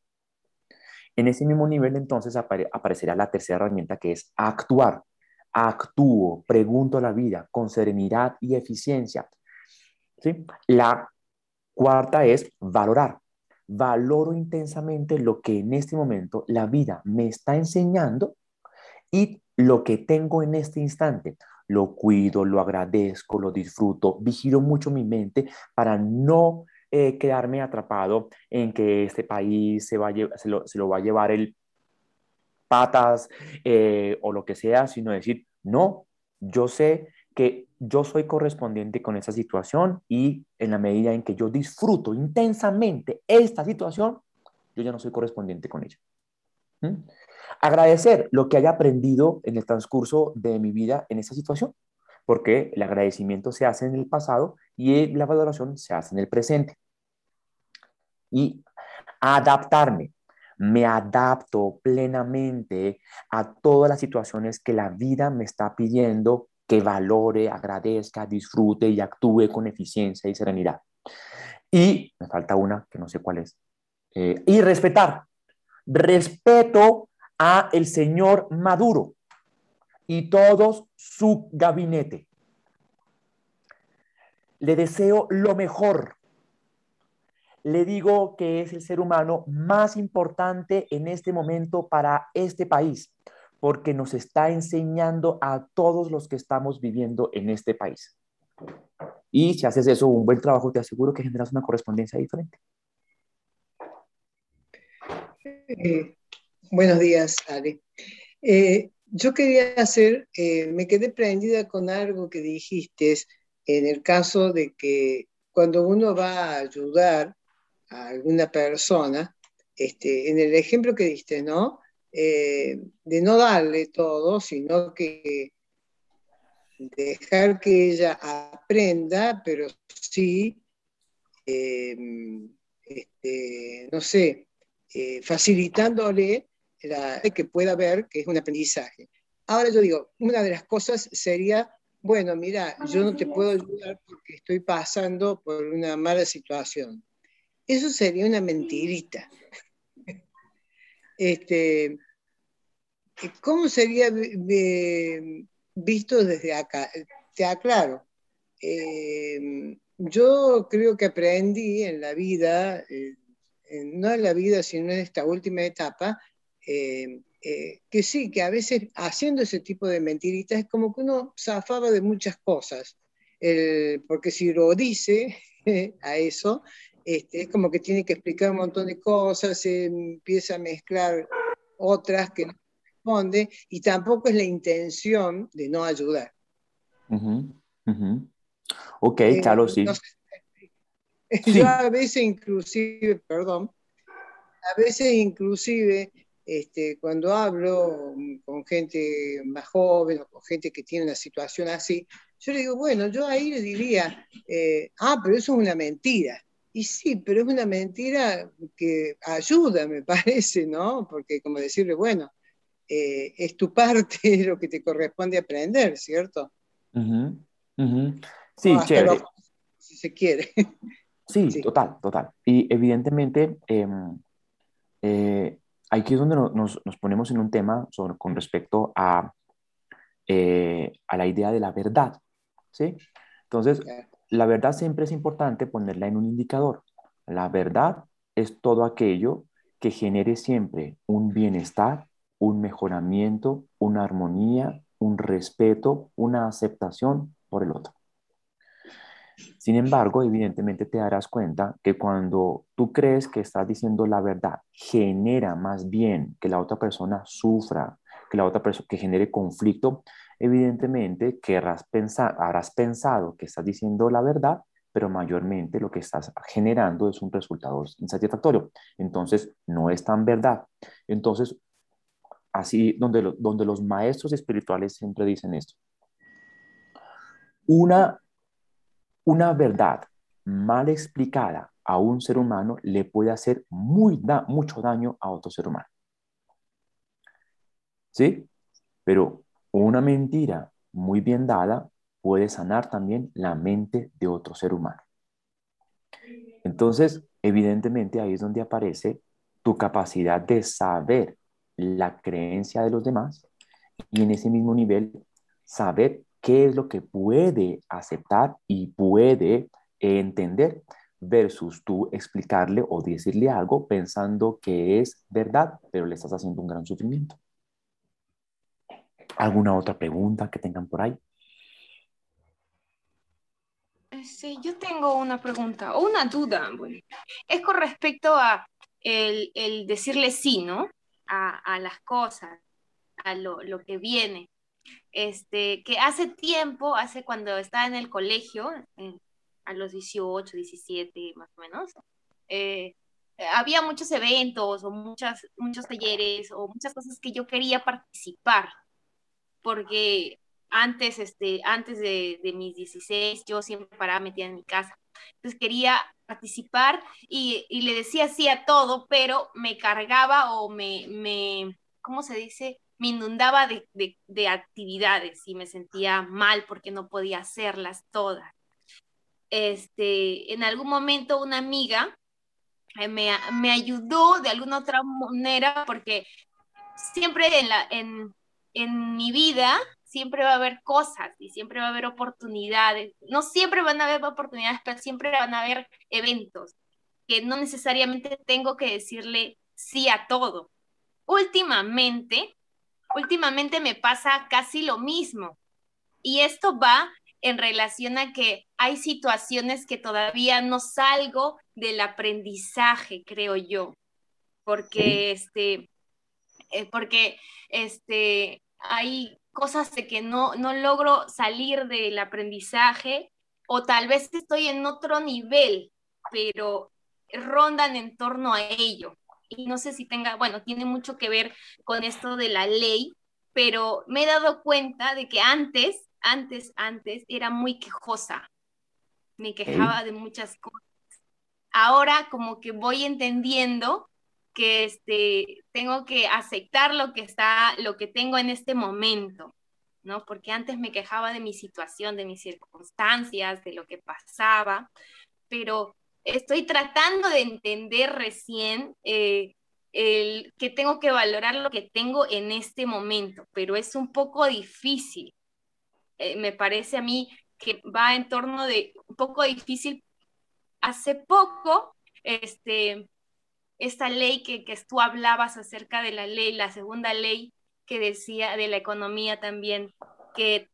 Speaker 2: En ese mismo nivel entonces aparecerá la tercera herramienta que es actuar. Actúo, pregunto a la vida con serenidad y eficiencia. ¿Sí? La cuarta es valorar. Valoro intensamente lo que en este momento la vida me está enseñando y lo que tengo en este instante. Lo cuido, lo agradezco, lo disfruto, vigilo mucho mi mente para no eh, quedarme atrapado en que este país se, va se, lo, se lo va a llevar el patas eh, o lo que sea, sino decir, no, yo sé que yo soy correspondiente con esa situación y en la medida en que yo disfruto intensamente esta situación, yo ya no soy correspondiente con ella. ¿Mm? Agradecer lo que haya aprendido en el transcurso de mi vida en esa situación, porque el agradecimiento se hace en el pasado y la valoración se hace en el presente y adaptarme. Me adapto plenamente a todas las situaciones que la vida me está pidiendo que valore, agradezca, disfrute y actúe con eficiencia y serenidad. Y me falta una que no sé cuál es. Eh, y respetar. Respeto a el señor Maduro y todos su gabinete. Le deseo lo mejor le digo que es el ser humano más importante en este momento para este país, porque nos está enseñando a todos los que estamos viviendo en este país. Y si haces eso, un buen trabajo, te aseguro que generas una correspondencia diferente.
Speaker 3: Eh, buenos días, Ale. Eh, yo quería hacer, eh, me quedé prendida con algo que dijiste en el caso de que cuando uno va a ayudar, alguna persona, este, en el ejemplo que diste, ¿no? Eh, de no darle todo, sino que dejar que ella aprenda, pero sí, em, este, no sé, eh, facilitándole que pueda ver que es un aprendizaje. Ahora yo digo, una de las cosas sería, bueno, mira, yo no te puedo ayudar porque estoy pasando por una mala situación. Eso sería una mentirita. Este, ¿Cómo sería visto desde acá? Te aclaro. Em, yo creo que aprendí en la vida, eh, no en la vida, sino en esta última etapa, em, eh, que sí, que a veces haciendo ese tipo de mentiritas es como que uno zafaba de muchas cosas. porque si lo dice [LAUGHS] a eso, este, es como que tiene que explicar un montón de cosas, se empieza a mezclar otras que no responde y tampoco es la intención de no ayudar.
Speaker 2: Ok, eh, claro, sí.
Speaker 3: Yo a veces inclusive, perdón, a veces inclusive este, cuando hablo con gente más joven o con gente que tiene una situación así, yo le digo, bueno, yo ahí le diría, eh, ah, pero eso es una mentira. Y sí, pero es una mentira que ayuda, me [LAUGHS] parece, ¿no? Porque como decirle, bueno, eh, es tu parte [LAUGHS] lo que te corresponde aprender, ¿cierto?
Speaker 2: Sí, eh, si se quiere. [LAUGHS] Sí, total, total. Y evidentemente, em, eh, aquí es donde nos, ponemos en un tema con respecto a, a la idea de la verdad, ¿sí? Entonces, la verdad siempre es importante ponerla en un indicador. La verdad es todo aquello que genere siempre un bienestar, un mejoramiento, una armonía, un respeto, una aceptación por el otro. Sin embargo, evidentemente te darás cuenta que cuando tú crees que estás diciendo la verdad, genera más bien que la otra persona sufra, que la otra persona que genere conflicto, evidentemente querrás pensar, habrás pensado que estás diciendo la verdad, pero mayormente lo que estás generando es un resultado insatisfactorio. Entonces, no es tan verdad. Entonces, así donde, donde los maestros espirituales siempre dicen esto. Una, una verdad mal explicada a un ser humano le puede hacer muy da, mucho daño a otro ser humano. ¿Sí? Pero una mentira muy bien dada puede sanar también la mente de otro ser humano. Entonces, evidentemente ahí es donde aparece tu capacidad de saber la creencia de los demás y en ese mismo nivel saber qué es lo que puede aceptar y puede eh, entender versus tú explicarle o decirle algo pensando que es verdad, pero le estás haciendo un gran sufrimiento. ¿Alguna otra pregunta que tengan por ahí?
Speaker 4: Sí, este, yo tengo una pregunta o una duda. es con respecto a el, el decirle sí, ¿no? A, a, las cosas, a lo, lo que viene. Este, que hace tiempo, hace cuando estaba en el colegio, a los 18, 17 más o menos, eh, había muchos eventos o muchas, muchos talleres o muchas cosas que yo quería participar, porque antes, este, antes de, mis 16 yo siempre paraba metía en mi casa. Entonces quería participar y, le decía sí a todo, pero me cargaba o me, me ¿cómo se dice? Me inundaba de, actividades y me sentía mal porque no podía hacerlas todas. Este, en algún momento una amiga eh, me, me, ayudó de alguna otra manera porque siempre en, la, en, en mi vida siempre va a haber cosas y siempre va a haber oportunidades. No siempre van a haber oportunidades, pero siempre van a haber eventos que no necesariamente tengo que decirle sí a todo. Últimamente, últimamente me pasa casi lo mismo. Y esto va en relación a que hay situaciones que todavía no salgo del aprendizaje, creo yo. Porque este eh, porque este hay cosas de que no, no logro salir del aprendizaje o tal vez estoy en otro nivel, pero rondan en torno a ello. Y no sé si tenga, bueno, tiene mucho que ver con esto de la ley, pero me he dado cuenta de que antes, antes, antes era muy quejosa. Me quejaba de muchas cosas. Ahora como que voy entendiendo que este, tengo que aceptar lo que está, lo que tengo en este momento, ¿no? Porque antes me quejaba de mi situación, de mis circunstancias, de lo que pasaba, pero estoy tratando de entender recién eh, el, que tengo que valorar lo que tengo en este momento, pero es un poco difícil. Eh, me parece a mí que va en torno de un poco difícil. Hace poco, este, esta ley que, que tú hablabas acerca de la ley, la segunda ley que decía de la economía también, que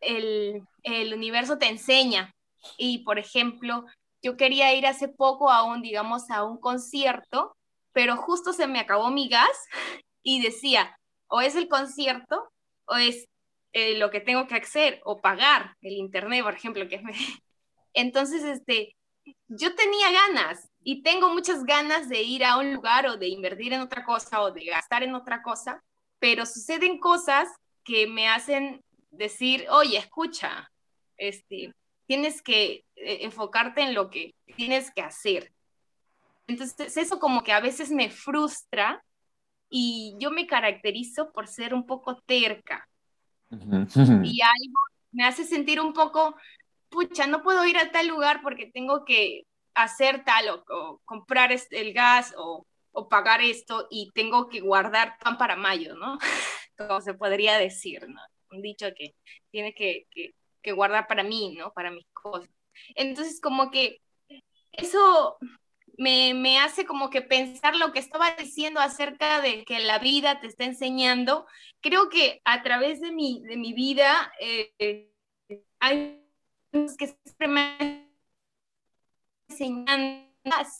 Speaker 4: el, universo te enseña. Y, por ejemplo, yo quería ir hace poco a un, digamos, a un concierto, pero justo se me acabó mi gas y decía, o es el concierto o es eh, lo que tengo que hacer o pagar el internet, por ejemplo, que [LAUGHS] Entonces, este, yo tenía ganas, y tengo muchas ganas de ir a un lugar o de invertir en otra cosa o de gastar en otra cosa, pero suceden cosas que me hacen decir, oye, escucha, este, tienes que eh, enfocarte en lo que tienes que hacer. Entonces, eso como que a veces me frustra y yo me caracterizo por ser un poco terca.
Speaker 3: Y
Speaker 4: algo me hace sentir un poco, pucha, no puedo ir a tal lugar porque tengo que hacer tal o, comprar el gas o, pagar esto y tengo que guardar pan para mayo, ¿no? [LAUGHS] Como se podría decir, ¿no? Un dicho que tiene que, guardar para mí, ¿no? Para mis cosas. Entonces, como que eso me, me, hace como que pensar lo que estaba diciendo acerca de que la vida te está enseñando. Creo que a través de mi, de mi vida eh, eh, hay que siempre enseñanza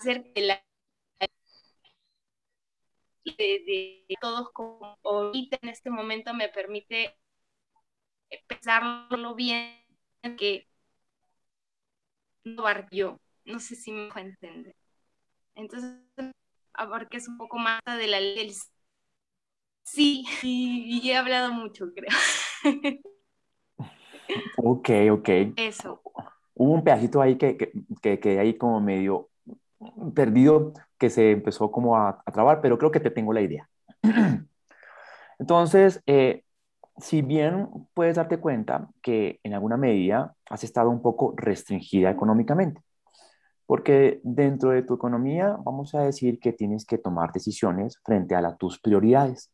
Speaker 4: hacer de la de, todos como ahorita en este momento me permite pensarlo bien que no yo no sé si me voy a entender. Entonces, es un poco más de la ley sí, y he hablado mucho, creo. [LAUGHS]
Speaker 2: Ok, ok. Eso. Hubo un pedacito ahí que, quedé que, ahí como medio perdido que se empezó como a, a, trabar, pero creo que te tengo la idea. [CLEARS THROAT] Entonces, eh, si bien puedes darte cuenta que en alguna medida has estado un poco restringida económicamente, porque dentro de tu economía vamos a decir que tienes que tomar decisiones frente a tus prioridades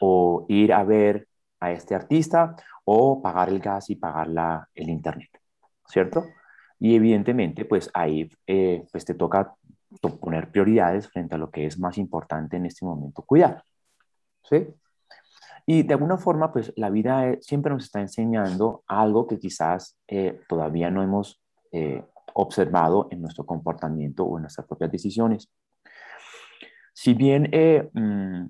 Speaker 2: o ir a ver a este artista o pagar el gas y pagar la, el internet, ¿cierto? Y evidentemente, pues ahí eh, pues te toca poner prioridades frente a lo que es más importante en este momento cuidar, ¿sí? Y de alguna forma, pues la vida eh, siempre nos está enseñando algo que quizás eh, todavía no hemos observado en nuestro comportamiento o en nuestras propias decisiones. Si bien eh, mm,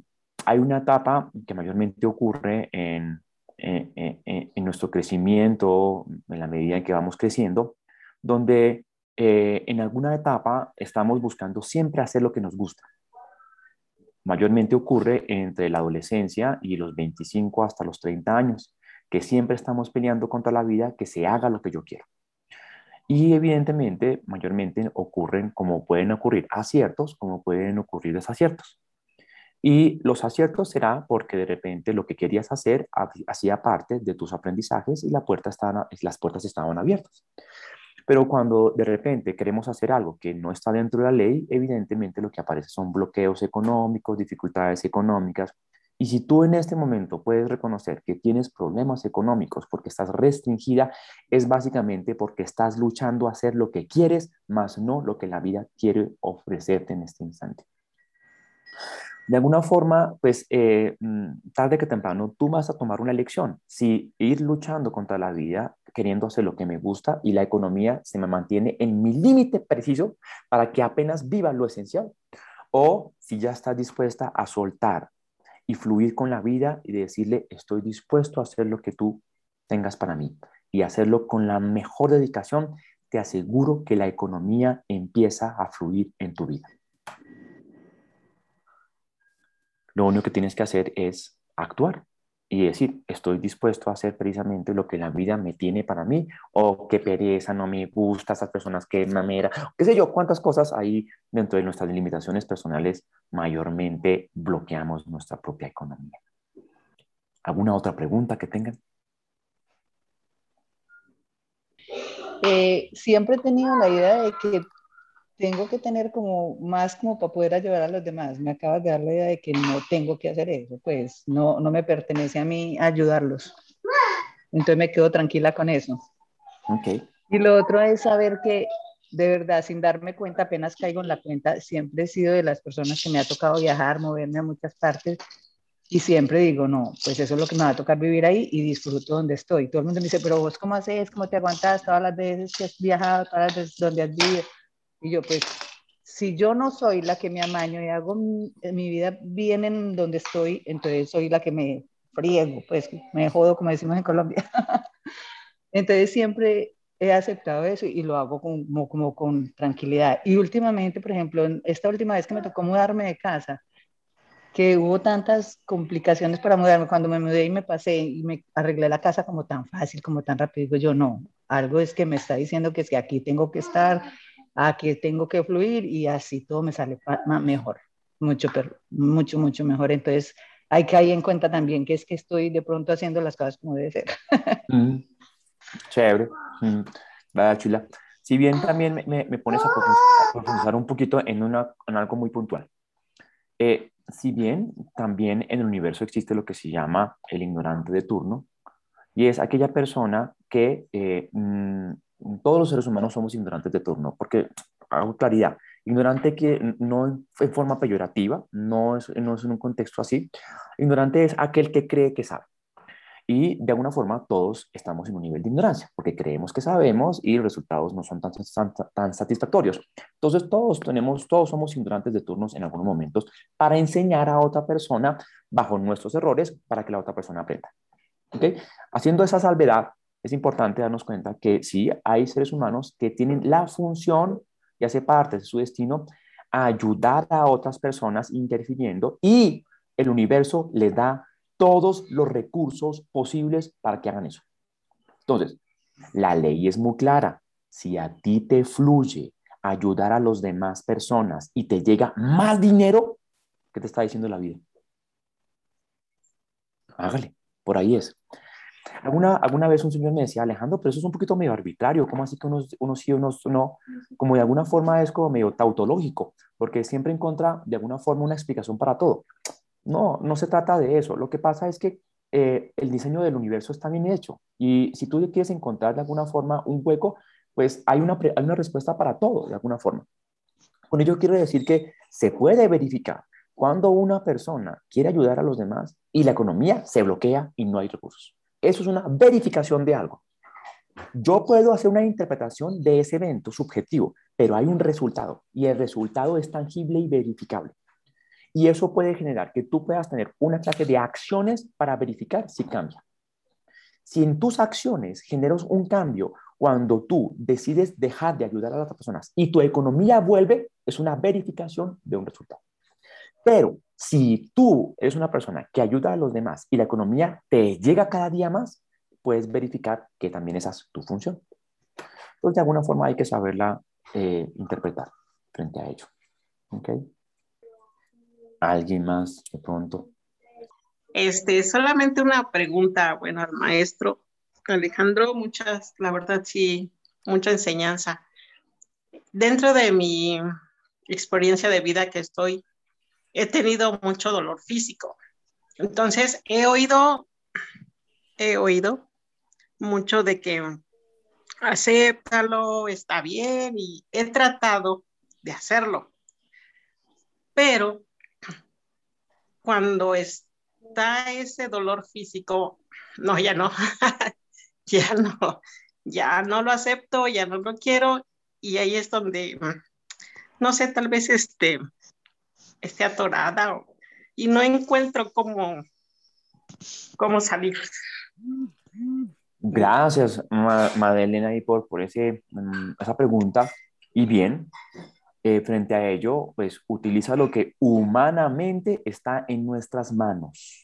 Speaker 2: hay una etapa que mayormente ocurre eh, eh, eh, en, nuestro crecimiento, en la medida en que vamos creciendo, donde en alguna etapa estamos buscando siempre hacer lo que nos gusta. Mayormente ocurre entre la adolescencia y los 25 hasta los 30 años, que siempre estamos peleando contra la vida, que se haga lo que yo quiero. Y evidentemente, mayormente ocurren como pueden ocurrir aciertos, como pueden ocurrir desaciertos. Y los aciertos será porque de repente lo que querías hacer hacía parte de tus aprendizajes y la puerta estaban, las puertas estaban abiertas. Pero cuando de repente queremos hacer algo que no está dentro de la ley, evidentemente lo que aparece son bloqueos económicos, dificultades económicas. Y si tú en este momento puedes reconocer que tienes problemas económicos porque estás restringida, es básicamente porque estás luchando a hacer lo que quieres, más no lo que la vida quiere ofrecerte en este instante de alguna forma, pues eh, mm, tarde que temprano tú vas a tomar una elección. Si ir luchando contra la vida, queriendo hacer lo que me gusta y la economía se me mantiene en mi límite preciso para que apenas viva lo esencial. O si ya estás dispuesta a soltar y fluir con la vida y decirle, estoy dispuesto a hacer lo que tú tengas para mí y hacerlo con la mejor dedicación, te aseguro que la economía empieza a fluir en tu vida. Lo único que tienes que hacer es actuar y decir, estoy dispuesto a hacer precisamente lo que la vida me tiene para mí, o qué pereza, no me gusta, esas personas qué mamera, qué sé yo, cuántas cosas ahí dentro de nuestras limitaciones personales mayormente bloqueamos nuestra propia economía. ¿Alguna otra pregunta que tengan?
Speaker 5: Eh, siempre he tenido la idea de que tengo que tener como más como para poder ayudar a los demás. Me acabas de dar la idea de que no tengo que hacer eso, pues no, no me pertenece a mí ayudarlos. Entonces me quedo tranquila con eso. Y lo otro es saber que de verdad, sin darme cuenta, apenas caigo en la cuenta, siempre he sido de las personas que me ha tocado viajar, moverme a muchas partes y siempre digo, no, pues eso es lo que me va a tocar vivir ahí y disfruto donde estoy. Todo el mundo me dice, pero vos cómo haces, cómo te aguantas todas las veces que has viajado, todas las veces donde has vivido. Y yo, pues, si yo no soy la que me amaño y hago mi, vida bien en donde estoy, entonces soy la que me friego, pues, me jodo, como decimos en Colombia. [LAUGHS] entonces siempre he aceptado eso y lo hago como, con tranquilidad. Y últimamente, por ejemplo, esta última vez que me tocó mudarme de casa, que hubo tantas complicaciones para mudarme, cuando me mudé y me pasé y me arreglé la casa como tan fácil, como tan rápido, digo yo, no, algo es que me está diciendo que es que aquí tengo que estar, a que tengo que fluir y así todo me sale mejor, mucho, mucho, mucho mejor. Entonces hay que ahí en cuenta también que es que estoy de pronto haciendo las cosas como debe ser.
Speaker 2: [LAUGHS] Mm, chévere, mm, Vaya chula. Si bien también me, me, pones a profundizar un poquito en, una, en algo muy puntual. Eh, si bien también en el universo existe lo que se llama el ignorante de turno, y es aquella persona que eh, mm, todos los seres humanos somos ignorantes de turno, porque, hago claridad, ignorante que no en forma peyorativa, no es, no es en un contexto así, ignorante es aquel que cree que sabe. Y de alguna forma todos estamos en un nivel de ignorancia, porque creemos que sabemos y los resultados no son tan, tan, satisfactorios. Entonces todos tenemos, todos somos ignorantes de turnos en algunos momentos para enseñar a otra persona bajo nuestros errores para que la otra persona aprenda. ¿Okay? Haciendo esa salvedad, es importante darnos cuenta que sí hay seres humanos que tienen la función, y hace parte de su destino, ayudar a otras personas interfiriendo y el universo les da todos los recursos posibles para que hagan eso. Entonces, la ley es muy clara. Si a ti te fluye ayudar a los demás personas y te llega más dinero, ¿qué te está diciendo la vida? Hágale, por ahí es. Alguna, alguna vez un señor me decía, Alejandro, pero eso es un poquito medio arbitrario, ¿cómo así que unos, unos sí, unos no? Como de alguna forma es como medio tautológico, porque siempre encuentra de alguna forma una explicación para todo. No, no se trata de eso. Lo que pasa es que eh, el diseño del universo está bien hecho y si tú quieres encontrar de alguna forma un hueco, pues hay una, hay una respuesta para todo, de alguna forma. Con ello quiero decir que se puede verificar cuando una persona quiere ayudar a los demás y la economía se bloquea y no hay recursos. Eso es una verificación de algo. Yo puedo hacer una interpretación de ese evento subjetivo, pero hay un resultado y el resultado es tangible y verificable. Y eso puede generar que tú puedas tener una clase de acciones para verificar si cambia. Si en tus acciones generas un cambio cuando tú decides dejar de ayudar a las personas y tu economía vuelve, es una verificación de un resultado. Pero si tú eres una persona que ayuda a los demás y la economía te llega cada día más, puedes verificar que también esa es tu función. Entonces, de alguna forma hay que saberla eh, interpretar frente a ello. ¿Alguien más de pronto?
Speaker 6: Este, solamente una pregunta, bueno, al maestro Alejandro, muchas, la verdad sí, mucha enseñanza. Dentro de mi experiencia de vida que estoy, he tenido mucho dolor físico. Entonces, he oído, he oído mucho de que acéptalo, está bien, y he tratado de hacerlo. Pero cuando está ese dolor físico, no, ya no, [LAUGHS] ya no, ya no lo acepto, ya no lo quiero, y ahí es donde, no sé, tal vez este, esté atorada y no encuentro cómo, cómo salir.
Speaker 2: Gracias, Madelena, por, por ese, mm, esa pregunta. Y bien, eh, frente a ello, pues utiliza lo que humanamente está en nuestras manos.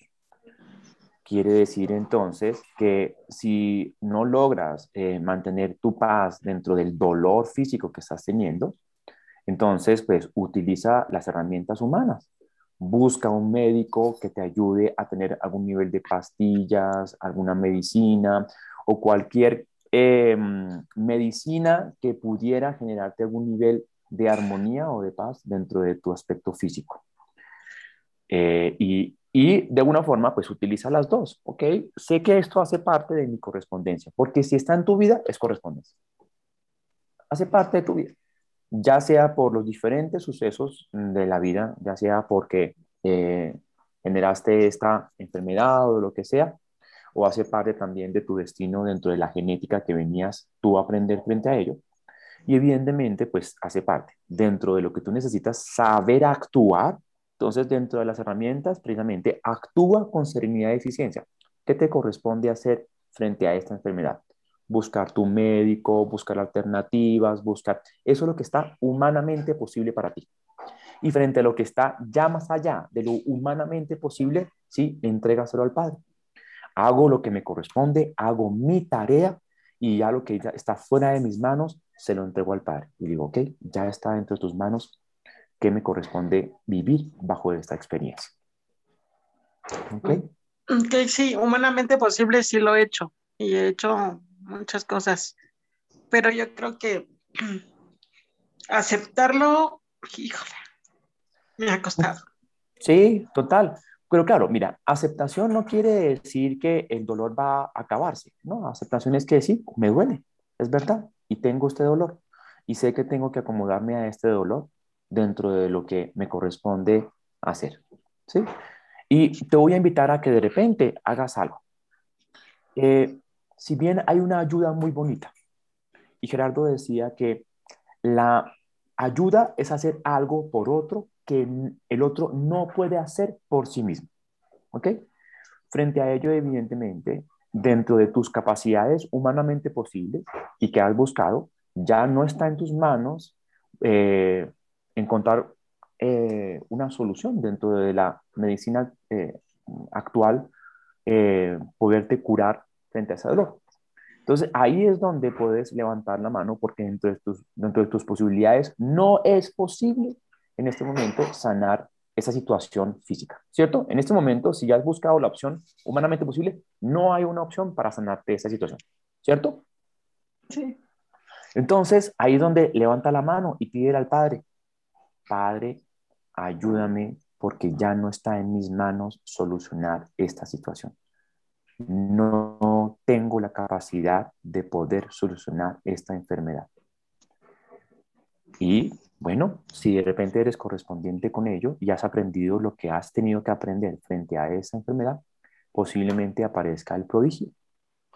Speaker 2: Quiere decir entonces que si no logras eh, mantener tu paz dentro del dolor físico que estás teniendo, entonces, pues utiliza las herramientas humanas. Busca un médico que te ayude a tener algún nivel de pastillas, alguna medicina o cualquier em, medicina que pudiera generarte algún nivel de armonía o de paz dentro de tu aspecto físico. Eh, y, y, de alguna forma, pues utiliza las dos, ¿ok? Sé que esto hace parte de mi correspondencia, porque si está en tu vida, es correspondencia. Hace parte de tu vida ya sea por los diferentes sucesos mm, de la vida, ya sea porque eh, generaste esta enfermedad o lo que sea, o hace parte también de tu destino dentro de la genética que venías tú a aprender frente a ello. Y evidentemente, pues hace parte dentro de lo que tú necesitas saber actuar. Entonces, dentro de las herramientas, precisamente, actúa con serenidad y eficiencia. ¿Qué te corresponde hacer frente a esta enfermedad? buscar tu médico, buscar alternativas, buscar... Eso es lo que está humanamente posible para ti. Y frente a lo que está ya más allá de lo humanamente posible, sí, entregaselo al Padre. Hago lo que me corresponde, hago mi tarea y ya lo que ya está fuera de mis manos, se lo entrego al Padre. Y digo, ok, ya está dentro de tus manos, ¿qué me corresponde vivir bajo esta experiencia?
Speaker 5: Ok. Que sí, humanamente posible sí lo he hecho. Y he hecho muchas cosas. Pero yo creo que [CLEARS THROAT]
Speaker 2: aceptarlo, híjole, me ha costado. Sí, total. Pero claro, mira, aceptación no quiere decir que el dolor va a acabarse, ¿no? Aceptación es que sí, me duele, es verdad, y tengo este dolor, y sé que tengo que acomodarme a este dolor dentro de lo que me corresponde hacer, ¿sí? Y te voy a invitar a que de repente hagas algo. Eh, si bien hay una ayuda muy bonita, y Gerardo decía que la ayuda es hacer algo por otro que el otro no puede hacer por sí mismo. ¿Ok? Frente a ello, evidentemente, dentro de tus capacidades humanamente posibles y que has buscado, ya no está en tus manos eh, encontrar eh, una solución dentro de la medicina eh, actual, poderte curar frente a esa dolor, Entonces ahí es donde puedes levantar la mano porque dentro de tus, dentro de tus posibilidades no es posible en este momento sanar esa situación física, ¿cierto? En este momento, si ya has buscado la opción humanamente posible, no hay una opción para sanarte esa situación, ¿cierto? Sí. Entonces, ahí es donde levanta la mano y pide al Padre, Padre, ayúdame porque ya no está en mis manos solucionar esta situación no tengo la capacidad de poder solucionar esta enfermedad. Y bueno, si de repente eres correspondiente con ello y has aprendido lo que has tenido que aprender frente a esa enfermedad, posiblemente aparezca el prodigio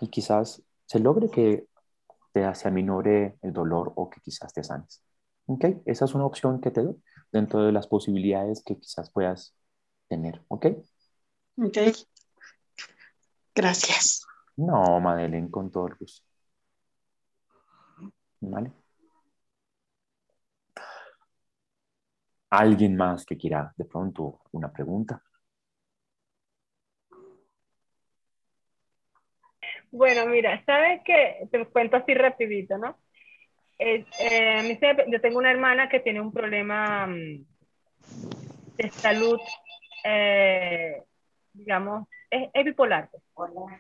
Speaker 2: y quizás se logre que te se aminore el dolor o que quizás te sanes. ¿Ok? Esa es una opción que te doy dentro de las posibilidades que quizás puedas tener. ¿Ok? Ok. Gracias. No, Madeleine, con todo el ¿Alguien más que quiera de pronto una pregunta?
Speaker 6: Bueno, mira, ¿sabes que, Te cuento así rapidito, ¿no? Eh, eh, yo tengo una hermana que tiene un problema mm, de salud, eh, digamos, es, bipolar.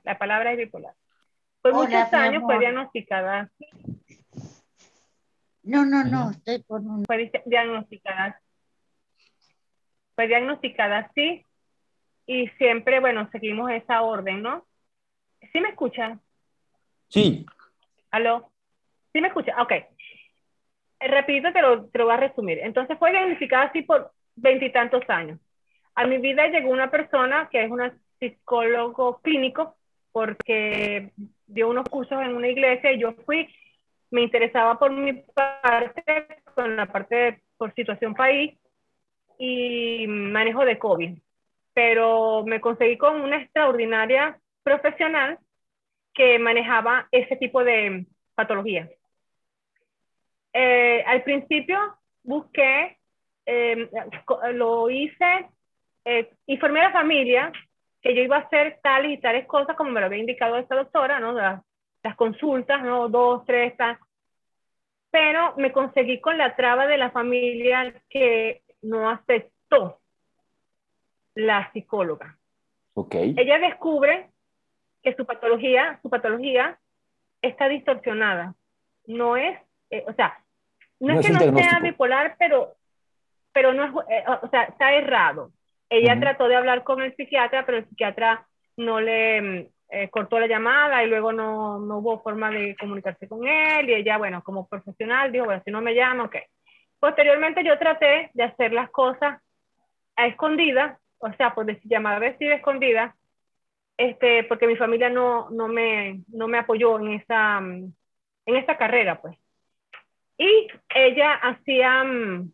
Speaker 6: La palabra es bipolar.
Speaker 5: Fue muchos años fue
Speaker 6: diagnosticada
Speaker 5: No, no, no, estoy
Speaker 6: Fue diagnosticada, fue diagnosticada así y siempre, bueno, seguimos esa orden, ¿no? ¿Sí me escuchan? Sí. ¿Aló? ¿Sí me escucha? Ok. Repito, te lo, te lo voy a resumir. Entonces fue diagnosticada así por veintitantos años. A mi vida llegó una persona que es una psicólogo clínico porque dio unos cursos en una iglesia y yo fui, me interesaba por mi parte, con la parte por situación país y manejo de COVID, pero me conseguí con una extraordinaria profesional que manejaba ese tipo de patología. Eh, al principio busqué, eh, lo hice, eh, informé a la familia que yo iba a hacer tales y tales cosas como me lo había indicado esta doctora, ¿no? Las, consultas, ¿no? Dos, tres, tal. Pero me conseguí con la traba de la familia que no aceptó la psicóloga. Okay. Ella descubre que su patología, su patología está distorsionada. No es, eh, o sea, no, es que no sea bipolar, pero, pero no eh, está errado. Ella trató de hablar con el psiquiatra, pero el psiquiatra no le mm, eh, cortó la llamada y luego no, hubo forma de comunicarse con él. Y ella, bueno, como profesional, dijo, bueno, si no me llama, ok. Posteriormente yo traté de hacer las cosas a escondidas, o sea, por decir, llamar a decir escondida, este, porque mi familia no, no, me, no me apoyó en esa, mm, en carrera, pues. Y ella hacía... Mm,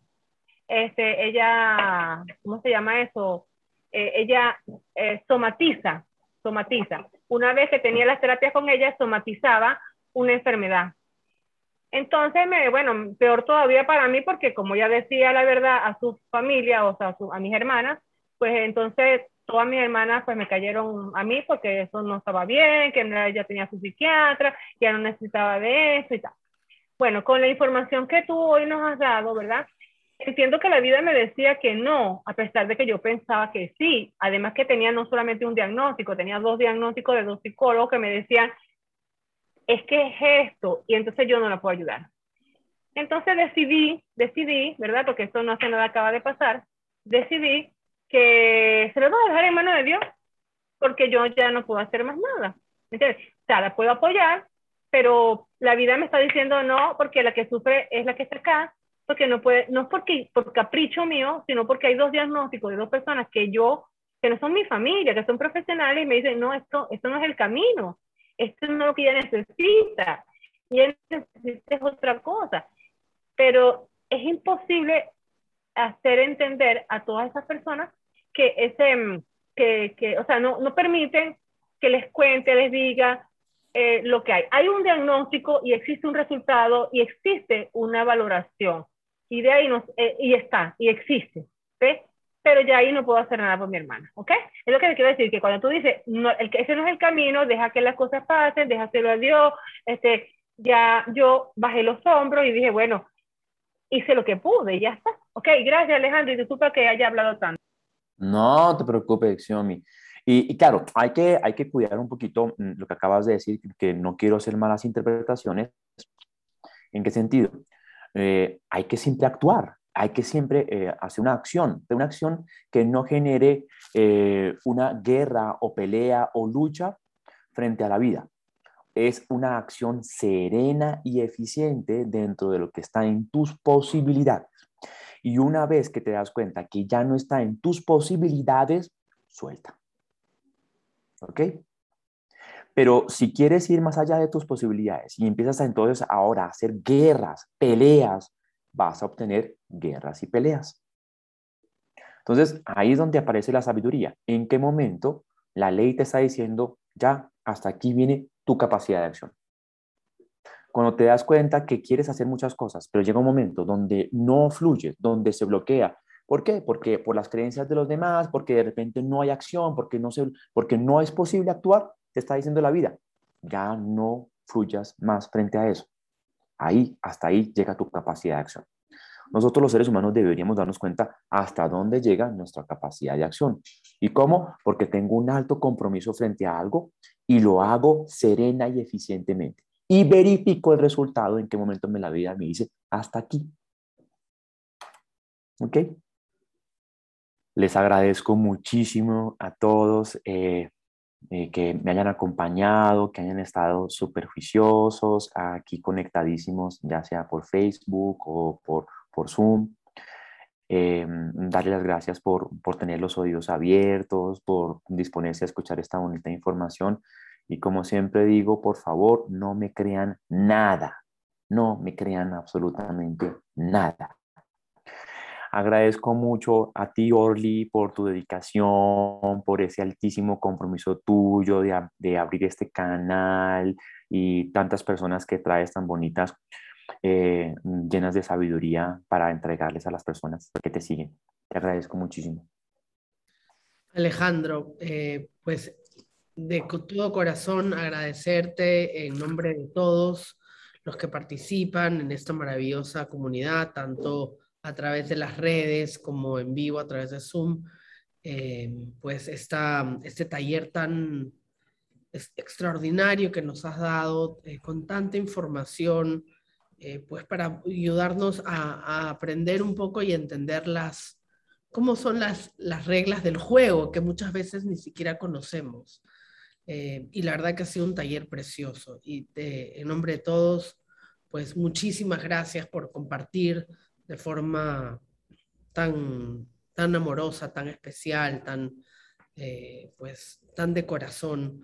Speaker 6: este, ella, ¿cómo se llama eso? Eh, ella eh, somatiza, somatiza. Una vez que tenía las terapias con ella, somatizaba una enfermedad. Entonces, me, bueno, peor todavía para mí porque como ya decía la verdad a su familia, o sea, a, mis hermanas, pues entonces todas mis hermanas pues me cayeron a mí porque eso no estaba bien, que ya tenía su psiquiatra, ya no necesitaba de eso y tal. Bueno, con la información que tú hoy nos has dado, ¿verdad? entiendo que la vida me decía que no, a pesar de que yo pensaba que sí. Además que tenía no solamente un diagnóstico, tenía dos diagnósticos de dos psicólogos que me decían, es que es esto, y entonces yo no la puedo ayudar. Entonces decidí, decidí, ¿verdad? Porque esto no hace nada, acaba de pasar, decidí que se lo voy a dejar en manos de Dios, porque yo ya no puedo hacer más nada. entonces O sea, la puedo apoyar, pero la vida me está diciendo no, porque la que sufre es la que está acá, porque no puede, no es porque, por capricho mío, sino porque hay dos diagnósticos de dos personas que yo, que no son mi familia, que son profesionales, y me dicen, no, esto, esto no es el camino, esto no es lo que ella necesita, y él necesita otra cosa. Pero es imposible hacer entender a todas esas personas que ese, mm, que, o sea, no, no permiten que les cuente, les diga eh, lo que hay. Hay un diagnóstico y existe un resultado y existe una valoración. Y de ahí no, eh, y está, y existe, Pero ya ahí no puedo hacer nada por mi hermana, ¿ok? Es lo que te quiero decir, que cuando tú dices, no, el, ese no es el camino, deja que las cosas pasen, déjaselo a Dios, este, ya yo bajé los hombros y dije, bueno, hice lo que pude ya está. Ok, gracias Alejandro y disculpa que haya hablado tanto.
Speaker 2: No te preocupes, Xiaomi Y, y, claro, hay que, hay que cuidar un poquito mm, lo que acabas de decir, que no quiero hacer malas interpretaciones. ¿En qué sentido? Eh, hay que siempre actuar, hay que siempre eh, hacer una acción, una acción que no genere eh, una guerra o pelea o lucha frente a la vida. Es una acción serena y eficiente dentro de lo que está en tus posibilidades. Y una vez que te das cuenta que ya no está en tus posibilidades, suelta. ¿Ok? Pero si quieres ir más allá de tus posibilidades y empiezas entonces ahora a hacer guerras, peleas, vas a obtener guerras y peleas. Entonces, ahí es donde aparece la sabiduría. ¿En qué momento la ley te está diciendo, ya, hasta aquí viene tu capacidad de acción? Cuando te das cuenta que quieres hacer muchas cosas, pero llega un momento donde no fluye, donde se bloquea. ¿Por qué? Porque por las creencias de los demás, porque de repente no hay acción, porque no, porque no es posible actuar, está diciendo la vida? Ya no fluyas más frente a eso. Ahí, hasta ahí llega tu capacidad de acción. Nosotros los seres humanos deberíamos darnos cuenta hasta dónde llega nuestra capacidad de acción. ¿Y cómo? Porque tengo un alto compromiso frente a algo y lo hago serena y eficientemente. Y verifico el resultado en qué momento me la vida me dice hasta aquí. ¿Ok? Les agradezco muchísimo a todos. Eh, eh, que me hayan acompañado, que hayan estado superficiosos, aquí conectadísimos, ya sea por Facebook o por, por Zoom. Eh, Darles las gracias por, por tener los oídos abiertos, por disponerse a escuchar esta bonita información. Y como siempre digo, por favor, no me crean nada, no me crean absolutamente nada. Agradezco mucho a ti, Orly, por tu dedicación, por ese altísimo compromiso tuyo de, abrir este canal y tantas personas que traes tan bonitas, eh, llenas de sabiduría para entregarles a las personas que te siguen. Te agradezco muchísimo.
Speaker 1: Alejandro, eh, pues de todo corazón agradecerte en nombre de todos los que participan en esta maravillosa comunidad, tanto a través de las redes, como en vivo, a través de Zoom, eh, pues este taller tan extraordinario que nos has dado eh, con tanta información, eh, pues para ayudarnos a, aprender un poco y entender las, cómo son las, reglas del juego que muchas veces ni siquiera conocemos. y la verdad que ha sido un taller precioso. Y en nombre de todos, pues muchísimas gracias por compartir de forma tan, tan amorosa, tan especial, tan,
Speaker 3: eh, pues, tan
Speaker 2: de corazón